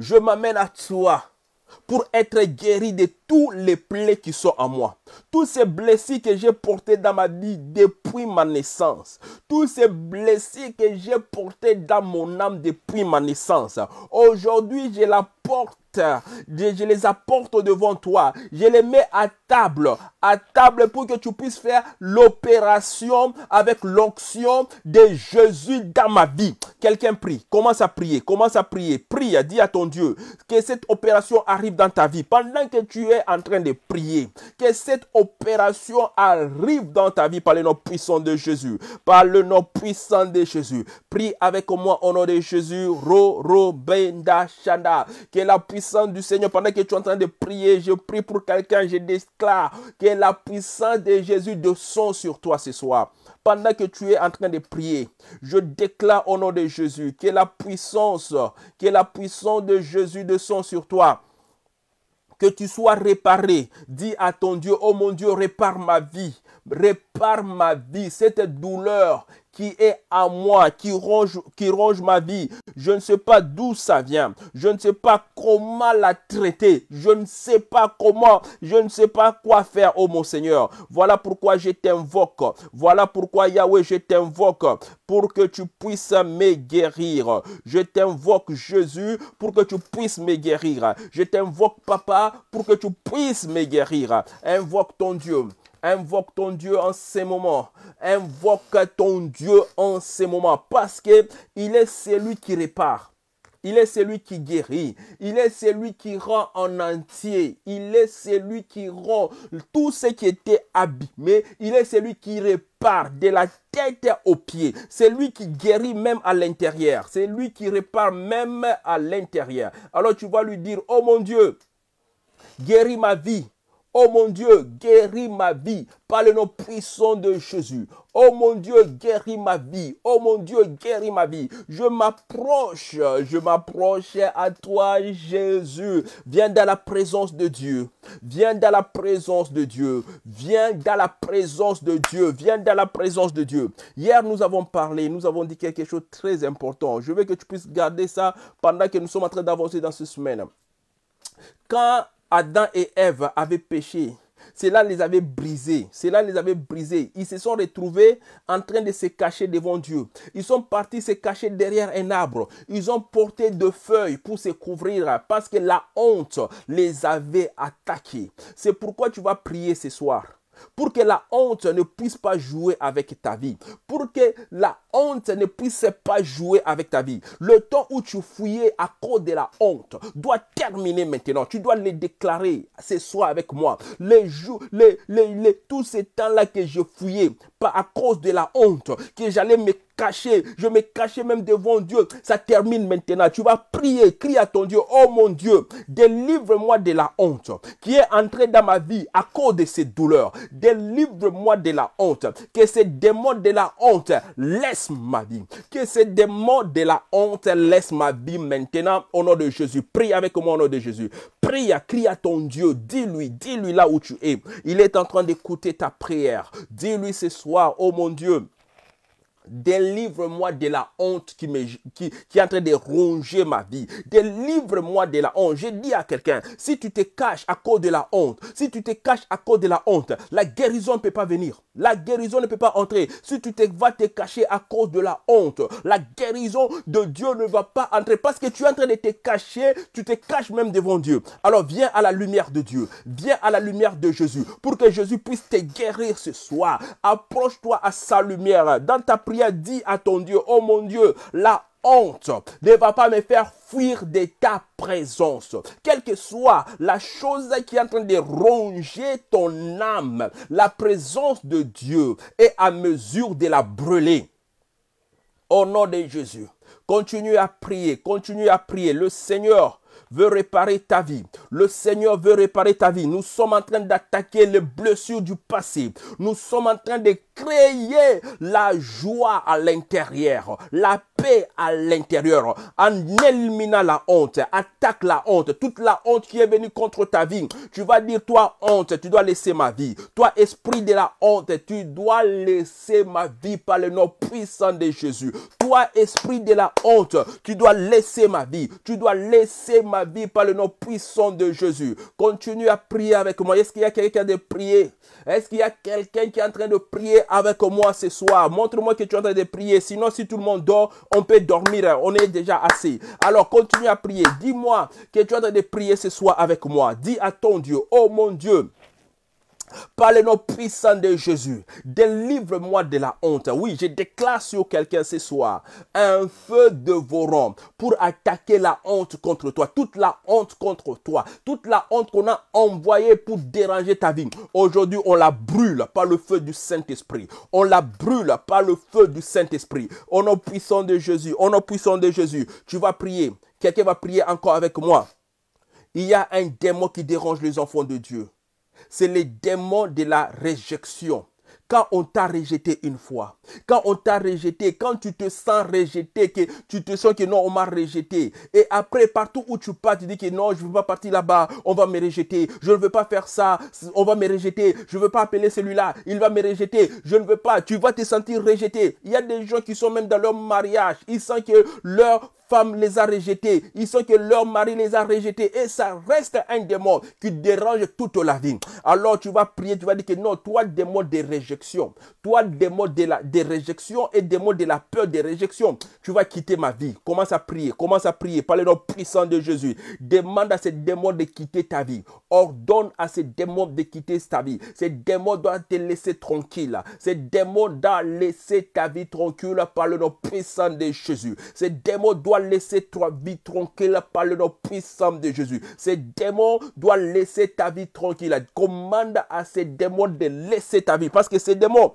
je m'amène à toi pour être guéri de tous les plaies qui sont en moi. Tous ces blessés que j'ai portés dans ma vie depuis ma naissance. Tous ces blessés que j'ai portés dans mon âme depuis ma naissance. Aujourd'hui, je la porte je les apporte devant toi. Je les mets à table, à table pour que tu puisses faire l'opération avec l'onction de Jésus dans ma vie. Quelqu'un prie, commence à prier, commence à prier, prie, dis à ton Dieu que cette opération arrive dans ta vie. Pendant que tu es en train de prier, que cette opération arrive dans ta vie par le nom puissant de Jésus, par le nom puissant de Jésus. Prie avec moi au nom de Jésus, Ro, Ro, ben, que la puissance du Seigneur. Pendant que tu es en train de prier, je prie pour quelqu'un, je déclare que la puissance de Jésus descend sur toi ce soir. Pendant que tu es en train de prier, je déclare au nom de Jésus que la puissance, que la puissance de Jésus descend sur toi que tu sois réparé. Dis à ton Dieu, oh mon Dieu, répare ma vie, répare ma vie, cette douleur qui est à moi, qui ronge, qui ronge ma vie. Je ne sais pas d'où ça vient. Je ne sais pas comment la traiter. Je ne sais pas comment. Je ne sais pas quoi faire, oh mon Seigneur. Voilà pourquoi je t'invoque. Voilà pourquoi Yahweh, je t'invoque pour que tu puisses me guérir. Je t'invoque Jésus pour que tu puisses me guérir. Je t'invoque Papa pour que tu puisses me guérir. Invoque ton Dieu. Invoque ton Dieu en ces moments. Invoque ton Dieu en ces moments. Parce que il est celui qui répare. Il est celui qui guérit. Il est celui qui rend en entier. Il est celui qui rend tout ce qui était abîmé. Il est celui qui répare de la tête aux pieds. C'est lui qui guérit même à l'intérieur. C'est lui qui répare même à l'intérieur. Alors tu vas lui dire, oh mon Dieu, guéris ma vie Oh mon Dieu, guéris ma vie par le nom puissant de Jésus. Oh mon Dieu, guéris ma vie. Oh mon Dieu, guéris ma vie. Je m'approche, je m'approche à toi, Jésus. Viens dans la présence de Dieu. Viens dans la présence de Dieu. Viens dans la présence de Dieu. Viens dans la présence de Dieu. Hier, nous avons parlé, nous avons dit quelque chose de très important. Je veux que tu puisses garder ça pendant que nous sommes en train d'avancer dans cette semaine. Quand Adam et Ève avaient péché. Cela les avait brisés. Cela les avait brisés. Ils se sont retrouvés en train de se cacher devant Dieu. Ils sont partis se cacher derrière un arbre. Ils ont porté de feuilles pour se couvrir parce que la honte les avait attaqués. C'est pourquoi tu vas prier ce soir pour que la honte ne puisse pas jouer avec ta vie, pour que la honte ne puisse pas jouer avec ta vie. Le temps où tu fouillais à cause de la honte doit terminer maintenant. Tu dois le déclarer ce soir avec moi. Les jours, les, les, les, temps-là que je fouillais pas à cause de la honte, que j'allais me caché. Je me cachais même devant Dieu. Ça termine maintenant. Tu vas prier, crie à ton Dieu. Oh mon Dieu, délivre-moi de la honte qui est entrée dans ma vie à cause de ces douleurs. Délivre-moi de la honte. Que ces démons de la honte laisse ma vie. Que ces démons de la honte laisse ma vie maintenant au nom de Jésus. Prie avec moi au nom de Jésus. Prie, crie à ton Dieu. Dis-lui, dis-lui là où tu es. Il est en train d'écouter ta prière. Dis-lui ce soir, oh mon Dieu. Délivre-moi de la honte qui, qui, est en train de ronger ma vie. Délivre-moi de la honte. J'ai dit à quelqu'un, si tu te caches à cause de la honte, si tu te caches à cause de la honte, la guérison ne peut pas venir. La guérison ne peut pas entrer. Si tu te, vas te cacher à cause de la honte, la guérison de Dieu ne va pas entrer parce que tu es en train de te cacher. Tu te caches même devant Dieu. Alors viens à la lumière de Dieu. Viens à la lumière de Jésus pour que Jésus puisse te guérir ce soir. Approche-toi à sa lumière. Dans ta prière, a dit à ton Dieu, oh mon Dieu, la honte ne va pas me faire fuir de ta présence. Quelle que soit la chose qui est en train de ronger ton âme, la présence de Dieu est à mesure de la brûler. Au nom de Jésus, continue à prier, continue à prier. Le Seigneur veut réparer ta vie. Le Seigneur veut réparer ta vie. Nous sommes en train d'attaquer les blessures du passé. Nous sommes en train de créer la joie à l'intérieur, la paix à l'intérieur, en éliminant la honte, attaque la honte, toute la honte qui est venue contre ta vie. Tu vas dire, toi, honte, tu dois laisser ma vie. Toi, esprit de la honte, tu dois laisser ma vie par le nom puissant de Jésus. Toi, esprit de la honte, tu dois laisser ma vie. Tu dois laisser ma vie par le nom puissant de Jésus. Continue à prier avec moi. Est-ce qu'il y a quelqu'un de prier? Est-ce qu'il y a quelqu'un qui est en train de prier avec moi ce soir? Montre-moi que tu es en train de prier. Sinon, si tout le monde dort, on peut dormir, on est déjà assez. Alors continue à prier. Dis-moi que tu es en train de prier ce soir avec moi. Dis à ton Dieu, oh mon Dieu, par le nom puissant de Jésus, délivre-moi de la honte. Oui, je déclare sur quelqu'un ce soir un feu de voron pour attaquer la honte contre toi, toute la honte contre toi, toute la honte qu'on a envoyée pour déranger ta vie. Aujourd'hui, on la brûle par le feu du Saint-Esprit. On la brûle par le feu du Saint-Esprit. Au nom puissant de Jésus, au nom puissant de Jésus, tu vas prier. Quelqu'un va prier encore avec moi. Il y a un démon qui dérange les enfants de Dieu. C'est le démon de la réjection. Quand on t'a rejeté une fois, quand on t'a rejeté, quand tu te sens rejeté, que tu te sens que non, on m'a rejeté. Et après, partout où tu pars, tu dis que non, je ne veux pas partir là-bas, on va me rejeter. Je ne veux pas faire ça, on va me rejeter. Je ne veux pas appeler celui-là, il va me rejeter. Je ne veux pas, tu vas te sentir rejeté. Il y a des gens qui sont même dans leur mariage, ils sentent que leur femme les a rejetés, ils sont que leur mari les a rejetés et ça reste un démon qui dérange toute la vie. Alors tu vas prier, tu vas dire que non, toi démon de réjection, toi démon de la réjection et démon de la peur de réjection, tu vas quitter ma vie. Commence à prier, commence à prier par le nom puissant de Jésus. Demande à ces démons de quitter ta vie. Ordonne à ces démons de quitter ta vie. Ces démons doivent te laisser tranquille. Ces démons doivent laisser ta vie tranquille par le nom puissant de Jésus. Ces démons doivent laisser ta vie tranquille par le nom puissant de Jésus. Ces démons doivent laisser ta vie tranquille. Commande à ces démons de laisser ta vie. Parce que ces démons,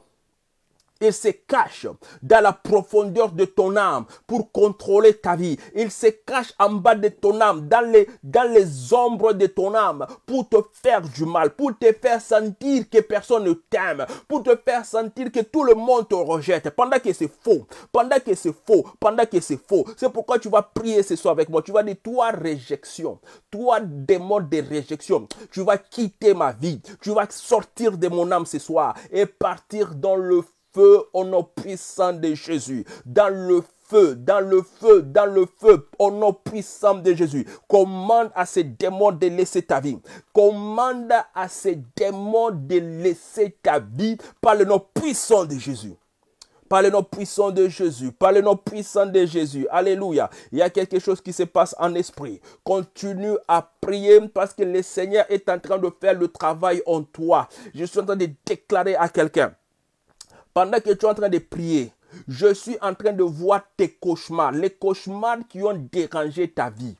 il se cache dans la profondeur de ton âme pour contrôler ta vie. Il se cache en bas de ton âme, dans les, dans les ombres de ton âme, pour te faire du mal, pour te faire sentir que personne ne t'aime, pour te faire sentir que tout le monde te rejette. Pendant que c'est faux, pendant que c'est faux, pendant que c'est faux. C'est pourquoi tu vas prier ce soir avec moi. Tu vas dire, toi, réjection, toi, démon de réjection, tu vas quitter ma vie. Tu vas sortir de mon âme ce soir et partir dans le feu feu au nom puissant de Jésus. Dans le feu, dans le feu, dans le feu, au nom puissant de Jésus. Commande à ces démons de laisser ta vie. Commande à ces démons de laisser ta vie par le nom puissant de Jésus par le nom puissant de Jésus, par le nom puissant de Jésus. Alléluia. Il y a quelque chose qui se passe en esprit. Continue à prier parce que le Seigneur est en train de faire le travail en toi. Je suis en train de déclarer à quelqu'un. Pendant que tu es en train de prier, je suis en train de voir tes cauchemars, les cauchemars qui ont dérangé ta vie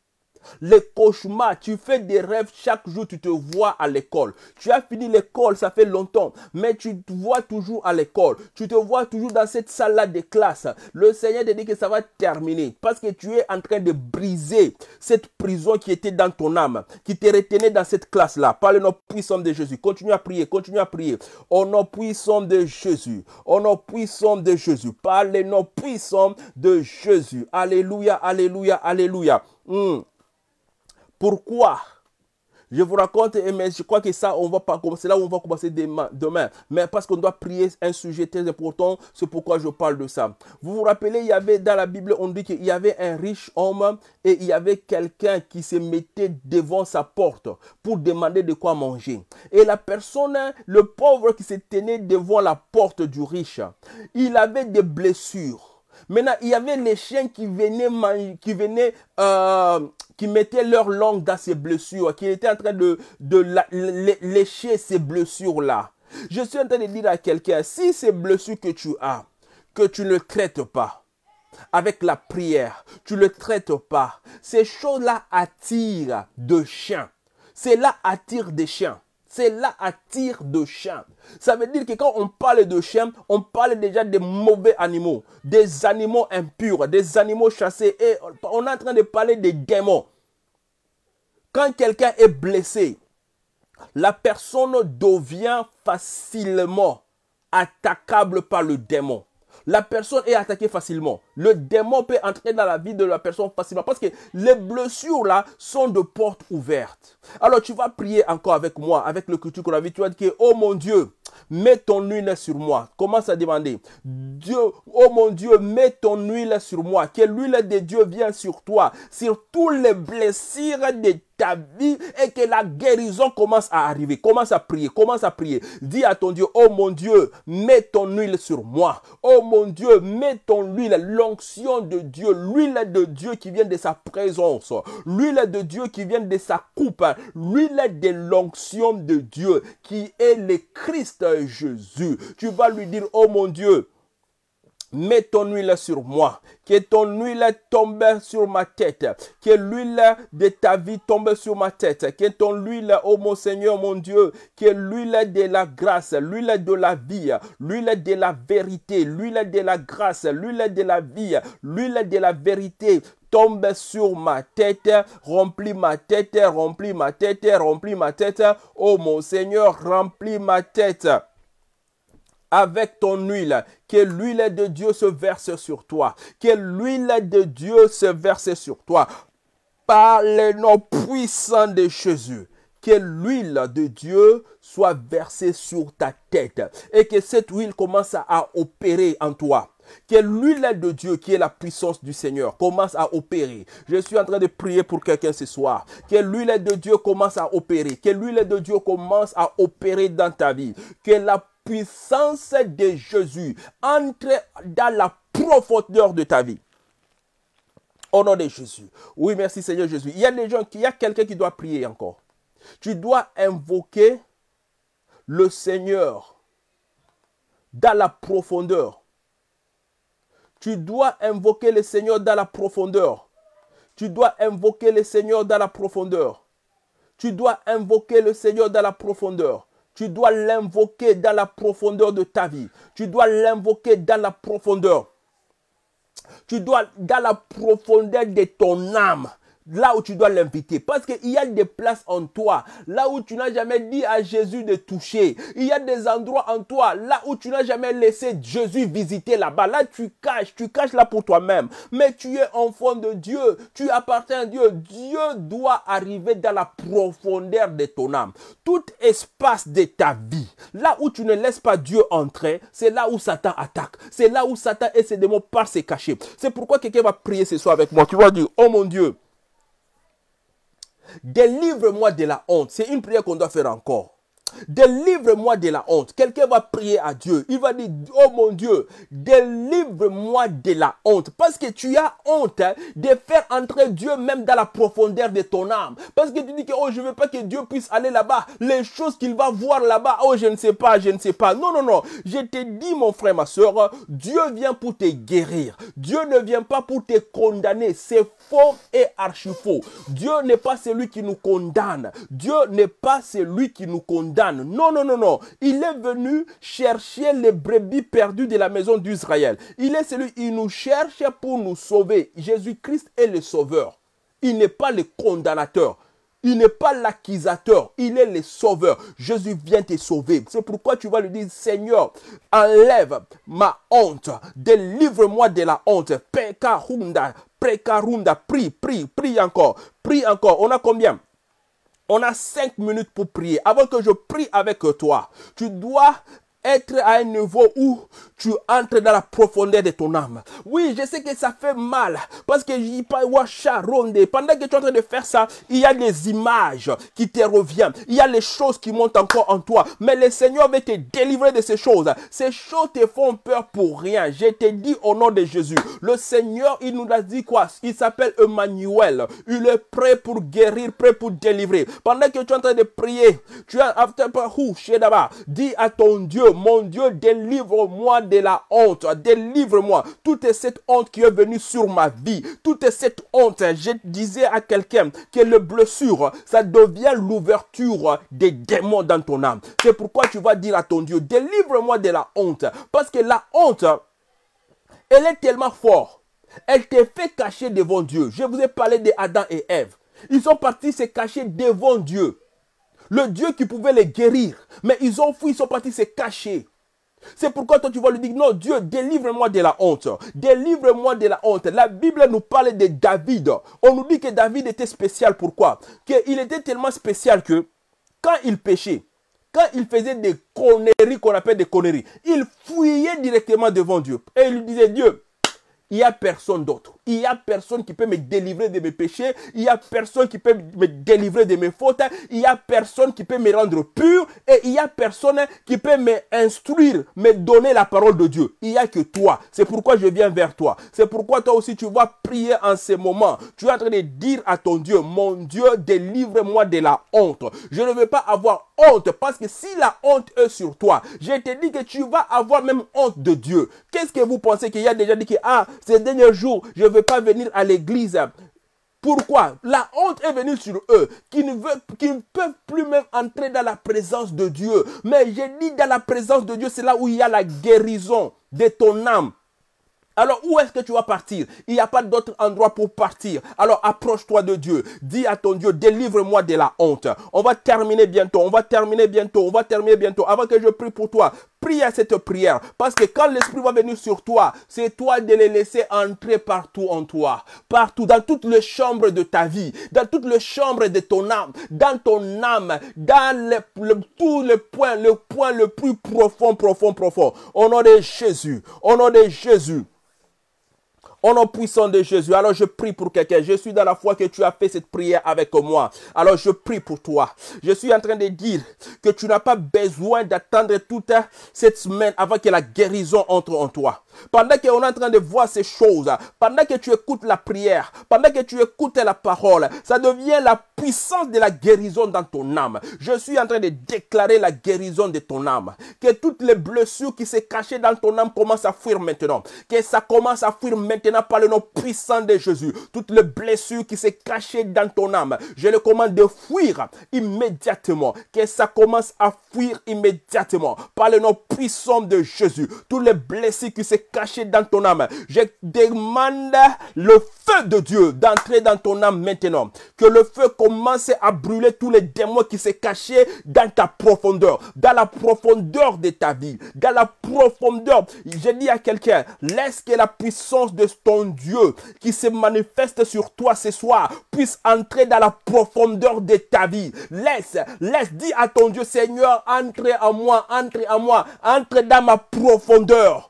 les cauchemars, tu fais des rêves chaque jour, tu te vois à l'école. Tu as fini l'école, ça fait longtemps, mais tu te vois toujours à l'école. Tu te vois toujours dans cette salle-là de classe. Le Seigneur te dit que ça va terminer parce que tu es en train de briser cette prison qui était dans ton âme, qui te retenait dans cette classe-là. Par le nom puissant de Jésus, continue à prier, continue à prier. Au nom puissant de Jésus, au nom puissant de Jésus, par le nom puissant de Jésus. Alléluia, alléluia, alléluia. Hmm. Pourquoi je vous raconte, eh, mais je crois que ça, on va pas commencer là où on va commencer demain. demain. Mais parce qu'on doit prier un sujet très important, c'est pourquoi je parle de ça. Vous vous rappelez, il y avait dans la Bible, on dit qu'il y avait un riche homme et il y avait quelqu'un qui se mettait devant sa porte pour demander de quoi manger. Et la personne, le pauvre qui se tenait devant la porte du riche, il avait des blessures Maintenant, il y avait les chiens qui venaient, qui venaient, euh, qui mettaient leur langue dans ces blessures, qui étaient en train de, de lécher ces blessures-là. Je suis en train de dire à quelqu'un, si ces blessures que tu as, que tu ne traites pas, avec la prière, tu ne le traites pas, ces choses-là attirent des chiens. Cela attire des chiens cela attire de chiens. Ça veut dire que quand on parle de chien, on parle déjà des mauvais animaux, des animaux impurs, des animaux chassés. Et on est en train de parler des démons. Quand quelqu'un est blessé, la personne devient facilement attaquable par le démon la personne est attaquée facilement. Le démon peut entrer dans la vie de la personne facilement parce que les blessures là sont de portes ouvertes. Alors tu vas prier encore avec moi, avec le culture qu'on a vu. Tu vas dire, oh mon Dieu, mets ton huile sur moi. Commence à demander, Dieu, oh mon Dieu, mets ton huile sur moi. Que l'huile de Dieu vienne sur toi, sur tous les blessures de ta vie et que la guérison commence à arriver. Commence à prier, commence à prier. Dis à ton Dieu, oh mon Dieu, mets ton huile sur moi. Oh mon Dieu, mets ton huile, l'onction de Dieu, l'huile de Dieu qui vient de sa présence, l'huile de Dieu qui vient de sa coupe, l'huile de l'onction de Dieu qui est le Christ Jésus. Tu vas lui dire, oh mon Dieu, Mets ton huile sur moi, que ton huile tombe sur ma tête, que l'huile de ta vie tombe sur ma tête, que ton huile, oh mon Seigneur, mon Dieu, que l'huile de la grâce, l'huile de la vie, l'huile de la vérité, l'huile de la grâce, l'huile de la vie, l'huile de la vérité tombe sur ma tête, remplis ma tête, remplis ma tête, remplis ma tête. Oh mon Seigneur, remplis ma tête avec ton huile, que l'huile de Dieu se verse sur toi, que l'huile de Dieu se verse sur toi, par le nom puissant de Jésus que l'huile de Dieu soit versée sur ta tête et que cette huile commence à opérer en toi. Que l'huile de Dieu, qui est la puissance du Seigneur, commence à opérer. Je suis en train de prier pour quelqu'un ce soir. Que l'huile de Dieu commence à opérer. Que l'huile de Dieu commence à opérer dans ta vie. Que la puissance de Jésus entre dans la profondeur de ta vie. Au nom de Jésus. Oui, merci Seigneur Jésus. Il y a des gens, il y a quelqu'un qui doit prier encore. Tu dois invoquer le Seigneur dans la profondeur tu dois invoquer le Seigneur dans la profondeur. Tu dois invoquer le Seigneur dans la profondeur. Tu dois invoquer le Seigneur dans la profondeur. Tu dois l'invoquer dans la profondeur de ta vie. Tu dois l'invoquer dans la profondeur. Tu dois dans la profondeur de ton âme là où tu dois l'inviter. Parce qu'il y a des places en toi, là où tu n'as jamais dit à Jésus de toucher. Il y a des endroits en toi, là où tu n'as jamais laissé Jésus visiter là-bas. Là, tu caches, tu caches là pour toi-même. Mais tu es enfant de Dieu, tu appartiens à Dieu. Dieu doit arriver dans la profondeur de ton âme. Tout espace de ta vie, là où tu ne laisses pas Dieu entrer, c'est là où Satan attaque. C'est là où Satan et ses démons partent se cacher. C'est pourquoi quelqu'un va prier ce soir avec moi. Tu vas dire, oh mon Dieu, délivre-moi de la honte. C'est une prière qu'on doit faire encore. Délivre-moi de la honte. Quelqu'un va prier à Dieu. Il va dire, oh mon Dieu, délivre-moi de la honte. Parce que tu as honte hein, de faire entrer Dieu même dans la profondeur de ton âme. Parce que tu dis que, oh, je veux pas que Dieu puisse aller là-bas. Les choses qu'il va voir là-bas, oh, je ne sais pas, je ne sais pas. Non, non, non. Je t'ai dit mon frère, ma soeur, Dieu vient pour te guérir. Dieu ne vient pas pour te condamner. C'est et archi Dieu n'est pas celui qui nous condamne. Dieu n'est pas celui qui nous condamne. Non, non, non, non. Il est venu chercher les brebis perdues de la maison d'Israël. Il est celui qui nous cherche pour nous sauver. Jésus-Christ est le sauveur. Il n'est pas le condamnateur. Il n'est pas l'acquisateur, il est le sauveur. Jésus vient te sauver. C'est pourquoi tu vas lui dire, Seigneur, enlève ma honte, délivre-moi de la honte. prie, prie, prie encore, prie encore. On a combien on a cinq minutes pour prier. Avant que je prie avec toi, tu dois être à un niveau où tu entres dans la profondeur de ton âme. Oui, je sais que ça fait mal parce que pendant que tu es en train de faire ça, il y a des images qui te reviennent. Il y a les choses qui montent encore en toi. Mais le Seigneur veut te délivrer de ces choses. Ces choses te font peur pour rien. Je te dis au nom de Jésus. Le Seigneur, il nous a dit quoi Il s'appelle Emmanuel. Il est prêt pour guérir, prêt pour délivrer. Pendant que tu es en train de prier, tu es after dis à ton Dieu mon Dieu, délivre-moi de la honte, délivre-moi. Toute cette honte qui est venue sur ma vie, toute cette honte, je disais à quelqu'un que le blessure, ça devient l'ouverture des démons dans ton âme. C'est pourquoi tu vas dire à ton Dieu, délivre-moi de la honte. Parce que la honte, elle est tellement forte. Elle te fait cacher devant Dieu. Je vous ai parlé de Adam et Ève. Ils sont partis se cacher devant Dieu. Le Dieu qui pouvait les guérir. Mais ils ont fui, ils sont partis se cacher. C'est pourquoi toi tu vas lui dire, non Dieu, délivre-moi de la honte. Délivre-moi de la honte. La Bible nous parle de David. On nous dit que David était spécial. Pourquoi Qu'il était tellement spécial que quand il péchait, quand il faisait des conneries qu'on appelle des conneries, il fuyait directement devant Dieu. Et il lui disait, Dieu, il n'y a personne d'autre. Il n'y a personne qui peut me délivrer de mes péchés. Il n'y a personne qui peut me délivrer de mes fautes. Il n'y a personne qui peut me rendre pur. Et il n'y a personne qui peut me instruire, me donner la parole de Dieu. Il n'y a que toi. C'est pourquoi je viens vers toi. C'est pourquoi toi aussi tu vas prier en ce moment. Tu es en train de dire à ton Dieu, mon Dieu, délivre-moi de la honte. Je ne veux pas avoir honte parce que si la honte est sur toi, je te dis que tu vas avoir même honte de Dieu. Qu'est-ce que vous pensez qu'il y a déjà dit que, ah, ces derniers jours, je veut pas venir à l'église. Pourquoi La honte est venue sur eux, qui ne, veulent, qui ne peuvent plus même entrer dans la présence de Dieu. Mais j'ai dit dans la présence de Dieu, c'est là où il y a la guérison de ton âme. Alors où est-ce que tu vas partir Il n'y a pas d'autre endroit pour partir. Alors approche-toi de Dieu. Dis à ton Dieu, délivre-moi de la honte. On va terminer bientôt, on va terminer bientôt, on va terminer bientôt. Avant que je prie pour toi, Prie à cette prière. Parce que quand l'Esprit va venir sur toi, c'est toi de les laisser entrer partout en toi. Partout, dans toutes les chambres de ta vie, dans toutes les chambres de ton âme, dans ton âme, dans le, tout le point, le point le plus profond, profond, profond. Au nom de Jésus, au nom de Jésus. Au nom puissant de Jésus. Alors je prie pour quelqu'un. Je suis dans la foi que tu as fait cette prière avec moi. Alors je prie pour toi. Je suis en train de dire que tu n'as pas besoin d'attendre toute cette semaine avant que la guérison entre en toi. Pendant que on est en train de voir ces choses, pendant que tu écoutes la prière, pendant que tu écoutes la parole, ça devient la puissance de la guérison dans ton âme. Je suis en train de déclarer la guérison de ton âme. Que toutes les blessures qui se cachaient dans ton âme commencent à fuir maintenant. Que ça commence à fuir maintenant par le nom puissant de Jésus. Toutes les blessures qui se cachaient dans ton âme, je le commande de fuir immédiatement. Que ça commence à fuir immédiatement par le nom puissant de Jésus. Toutes les blessures qui se caché dans ton âme. Je demande le feu de Dieu d'entrer dans ton âme maintenant. Que le feu commence à brûler tous les démons qui se cachaient dans ta profondeur, dans la profondeur de ta vie, dans la profondeur. Je dis à quelqu'un, laisse que la puissance de ton Dieu qui se manifeste sur toi ce soir puisse entrer dans la profondeur de ta vie. Laisse, laisse, dis à ton Dieu, Seigneur, entre en moi, entre en moi, entre dans ma profondeur,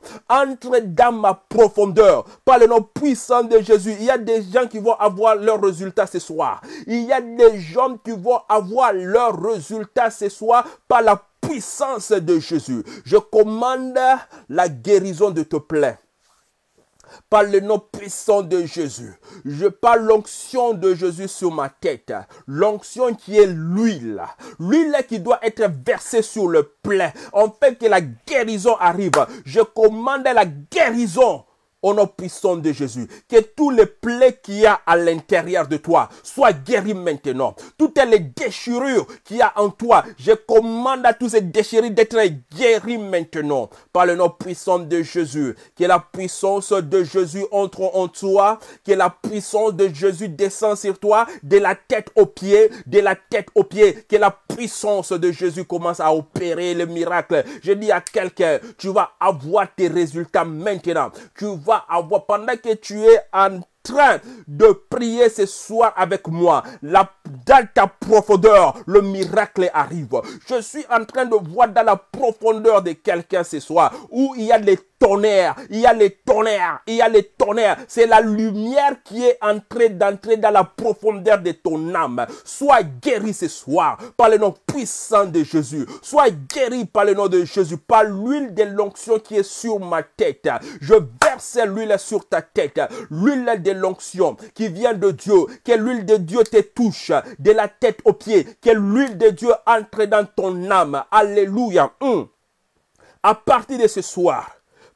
dans ma profondeur. Par le nom puissant de Jésus, il y a des gens qui vont avoir leurs résultats ce soir. Il y a des gens qui vont avoir leurs résultats ce soir par la puissance de Jésus. Je commande la guérison de te plaît par le nom puissant de Jésus. Je parle l'onction de Jésus sur ma tête. L'onction qui est l'huile. L'huile qui doit être versée sur le plein. En fait, que la guérison arrive. Je commande la guérison au nom puissant de Jésus, que tous les plaies qu'il y a à l'intérieur de toi soient guéris maintenant. Toutes les déchirures qu'il y a en toi, je commande à tous ces déchirures d'être guéris maintenant. Par le nom puissant de Jésus, que la puissance de Jésus entre en toi, que la puissance de Jésus descend sur toi, de la tête aux pieds, de la tête aux pieds, que la puissance de Jésus commence à opérer le miracle. Je dis à quelqu'un, tu vas avoir tes résultats maintenant. Tu vas à avoir, pendant que tu es en train de prier ce soir avec moi, la, dans ta profondeur, le miracle arrive. Je suis en train de voir dans la profondeur de quelqu'un ce soir où il y a des Tonnerre, il y a les tonnerres, il y a les tonnerres. C'est la lumière qui est entrée dans la profondeur de ton âme. Sois guéri ce soir par le nom puissant de Jésus. Sois guéri par le nom de Jésus, par l'huile de l'onction qui est sur ma tête. Je verse l'huile sur ta tête, l'huile de l'onction qui vient de Dieu, que l'huile de Dieu te touche de la tête aux pieds, que l'huile de Dieu entre dans ton âme. Alléluia. Hmm. À partir de ce soir,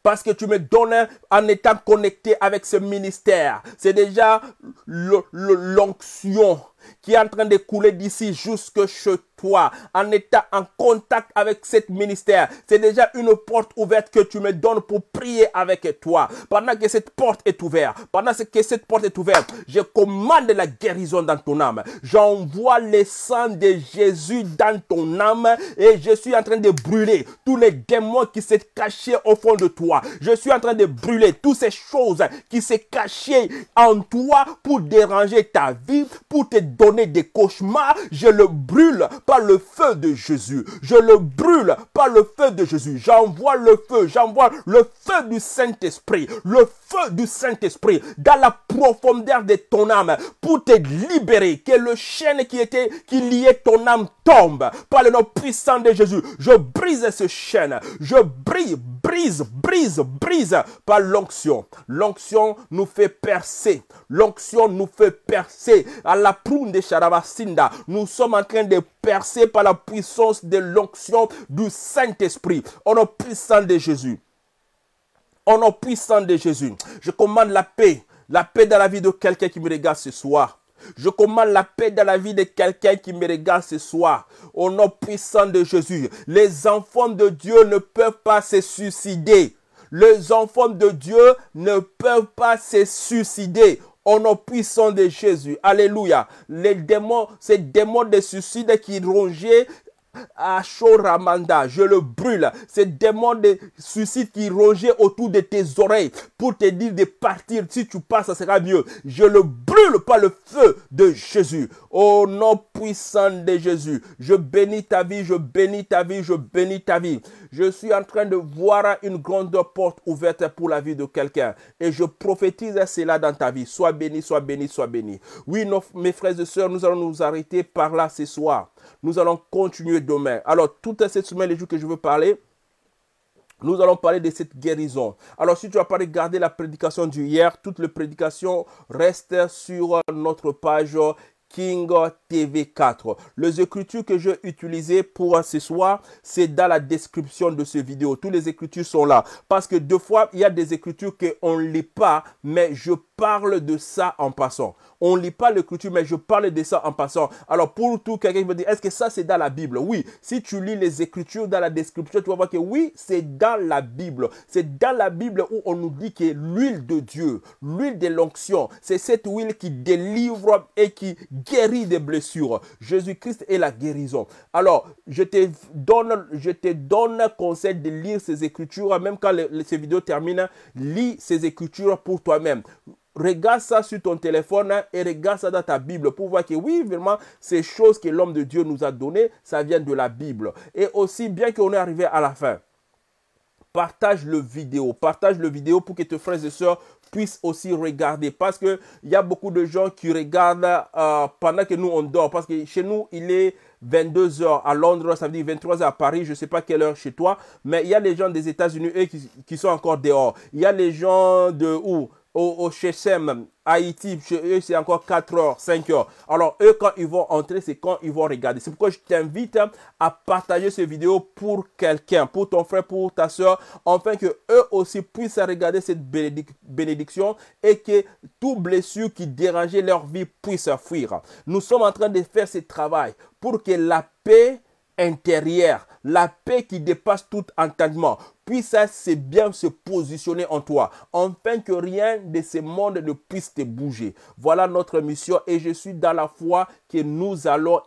parce que tu me donnes en étant connecté avec ce ministère. C'est déjà l'onction qui est en train de couler d'ici jusque chez toi, en étant en contact avec ce ministère. C'est déjà une porte ouverte que tu me donnes pour prier avec toi. Pendant que cette porte est ouverte, pendant que cette porte est ouverte, je commande la guérison dans ton âme. J'envoie le sang de Jésus dans ton âme et je suis en train de brûler tous les démons qui se cachaient au fond de toi. Je suis en train de brûler toutes ces choses qui se cachaient en toi pour déranger ta vie, pour te donner des cauchemars, je le brûle par le feu de Jésus. Je le brûle par le feu de Jésus. J'envoie le feu, j'envoie le feu du Saint-Esprit, le feu du Saint-Esprit dans la profondeur de ton âme pour te libérer, que le chêne qui était, qui liait ton âme tombe par le nom puissant de Jésus. Je brise ce chêne, je brise, brise, brise, brise par l'onction. L'onction nous fait percer, l'onction nous fait percer à la proue de Sharabasinda. Nous sommes en train de percer par la puissance de l'onction du Saint-Esprit. On nom puissant de Jésus. On nom puissant de Jésus. Je commande la paix. La paix dans la vie de quelqu'un qui me regarde ce soir. Je commande la paix dans la vie de quelqu'un qui me regarde ce soir. Au nom puissant de Jésus. Les enfants de Dieu ne peuvent pas se suicider. Les enfants de Dieu ne peuvent pas se suicider. Au nom puissant de Jésus. Alléluia. Les démons, ces démons de suicide qui rongeaient, ah, Ramanda, je le brûle. Ces démons de suicide qui rongeait autour de tes oreilles pour te dire de partir. Si tu passes, ça sera mieux. Je le brûle par le feu de Jésus. Au nom puissant de Jésus, je bénis ta vie, je bénis ta vie, je bénis ta vie. Je suis en train de voir une grande porte ouverte pour la vie de quelqu'un. Et je prophétise cela dans ta vie. Sois béni, sois béni, sois béni. Oui, mes frères et sœurs, nous allons nous arrêter par là ce soir. Nous allons continuer demain. Alors, toute cette semaine, les jours que je veux parler, nous allons parler de cette guérison. Alors, si tu n'as pas regardé la prédication du hier, toutes les prédications restent sur notre page King TV4. Les écritures que j'ai utilisées pour ce soir, c'est dans la description de ce vidéo. Toutes les écritures sont là. Parce que deux fois, il y a des écritures qu'on ne lit pas, mais je parle de ça en passant. On ne lit pas l'écriture, mais je parle de ça en passant. Alors, pour tout, quelqu'un me dit, est-ce que ça, c'est dans la Bible? Oui. Si tu lis les écritures dans la description, tu vas voir que oui, c'est dans la Bible. C'est dans la Bible où on nous dit que l'huile de Dieu, l'huile de l'onction, c'est cette huile qui délivre et qui guérit des blessures. Jésus-Christ est la guérison. Alors, je te donne, je te donne conseil de lire ces écritures, même quand ces vidéos terminent, lis ces écritures pour toi-même. Regarde ça sur ton téléphone hein, et regarde ça dans ta Bible pour voir que oui, vraiment, ces choses que l'homme de Dieu nous a données, ça vient de la Bible. Et aussi, bien qu'on est arrivé à la fin, partage le vidéo. Partage le vidéo pour que tes frères et sœurs puissent aussi regarder. Parce qu'il y a beaucoup de gens qui regardent euh, pendant que nous, on dort. Parce que chez nous, il est 22h à Londres, ça veut dire 23h à Paris, je ne sais pas quelle heure chez toi. Mais il y a les gens des États-Unis, eux, qui, qui, sont encore dehors. Il y a les gens de où au, Haïti, chez eux, c'est encore 4 heures, 5 heures. Alors, eux, quand ils vont entrer, c'est quand ils vont regarder. C'est pourquoi je t'invite à partager cette vidéo pour quelqu'un, pour ton frère, pour ta soeur, afin que eux aussi puissent regarder cette bénédiction et que toute blessure qui dérangeait leur vie puisse fuir. Nous sommes en train de faire ce travail pour que la paix intérieure, la paix qui dépasse tout entendement, puisse c'est bien se positionner en toi, afin que rien de ce monde ne puisse te bouger. Voilà notre mission et je suis dans la foi que nous allons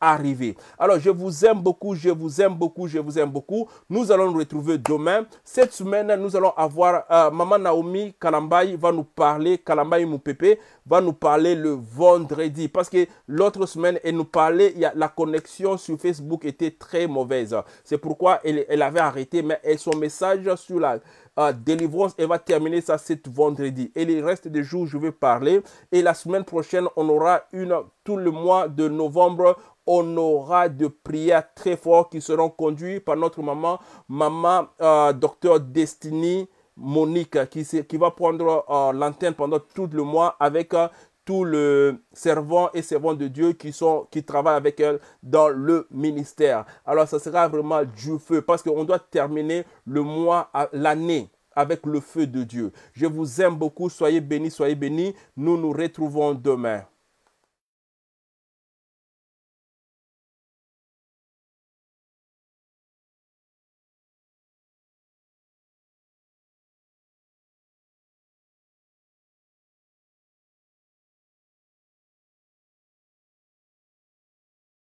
arriver. Alors, je vous aime beaucoup, je vous aime beaucoup, je vous aime beaucoup. Nous allons nous retrouver demain. Cette semaine, nous allons avoir euh, Maman Naomi Kalambay va nous parler, mon pépé va nous parler le vendredi. Parce que l'autre semaine, elle nous parlait, y a, la connexion sur Facebook était très mauvaise. C'est pourquoi elle, elle avait arrêté, mais elle, son message sur la ah, délivrance, elle va terminer ça cette vendredi. Et les restes des jours, je vais parler. Et la semaine prochaine, on aura une, tout le mois de novembre, on aura de prières très fortes qui seront conduites par notre maman, maman euh, docteur Destiny. Monique qui, qui va prendre euh, l'antenne pendant tout le mois avec euh, tous le servants et servantes de Dieu qui sont qui travaillent avec elle dans le ministère. Alors ça sera vraiment du feu parce qu'on doit terminer le mois l'année avec le feu de Dieu. Je vous aime beaucoup, soyez bénis, soyez bénis. Nous nous retrouvons demain.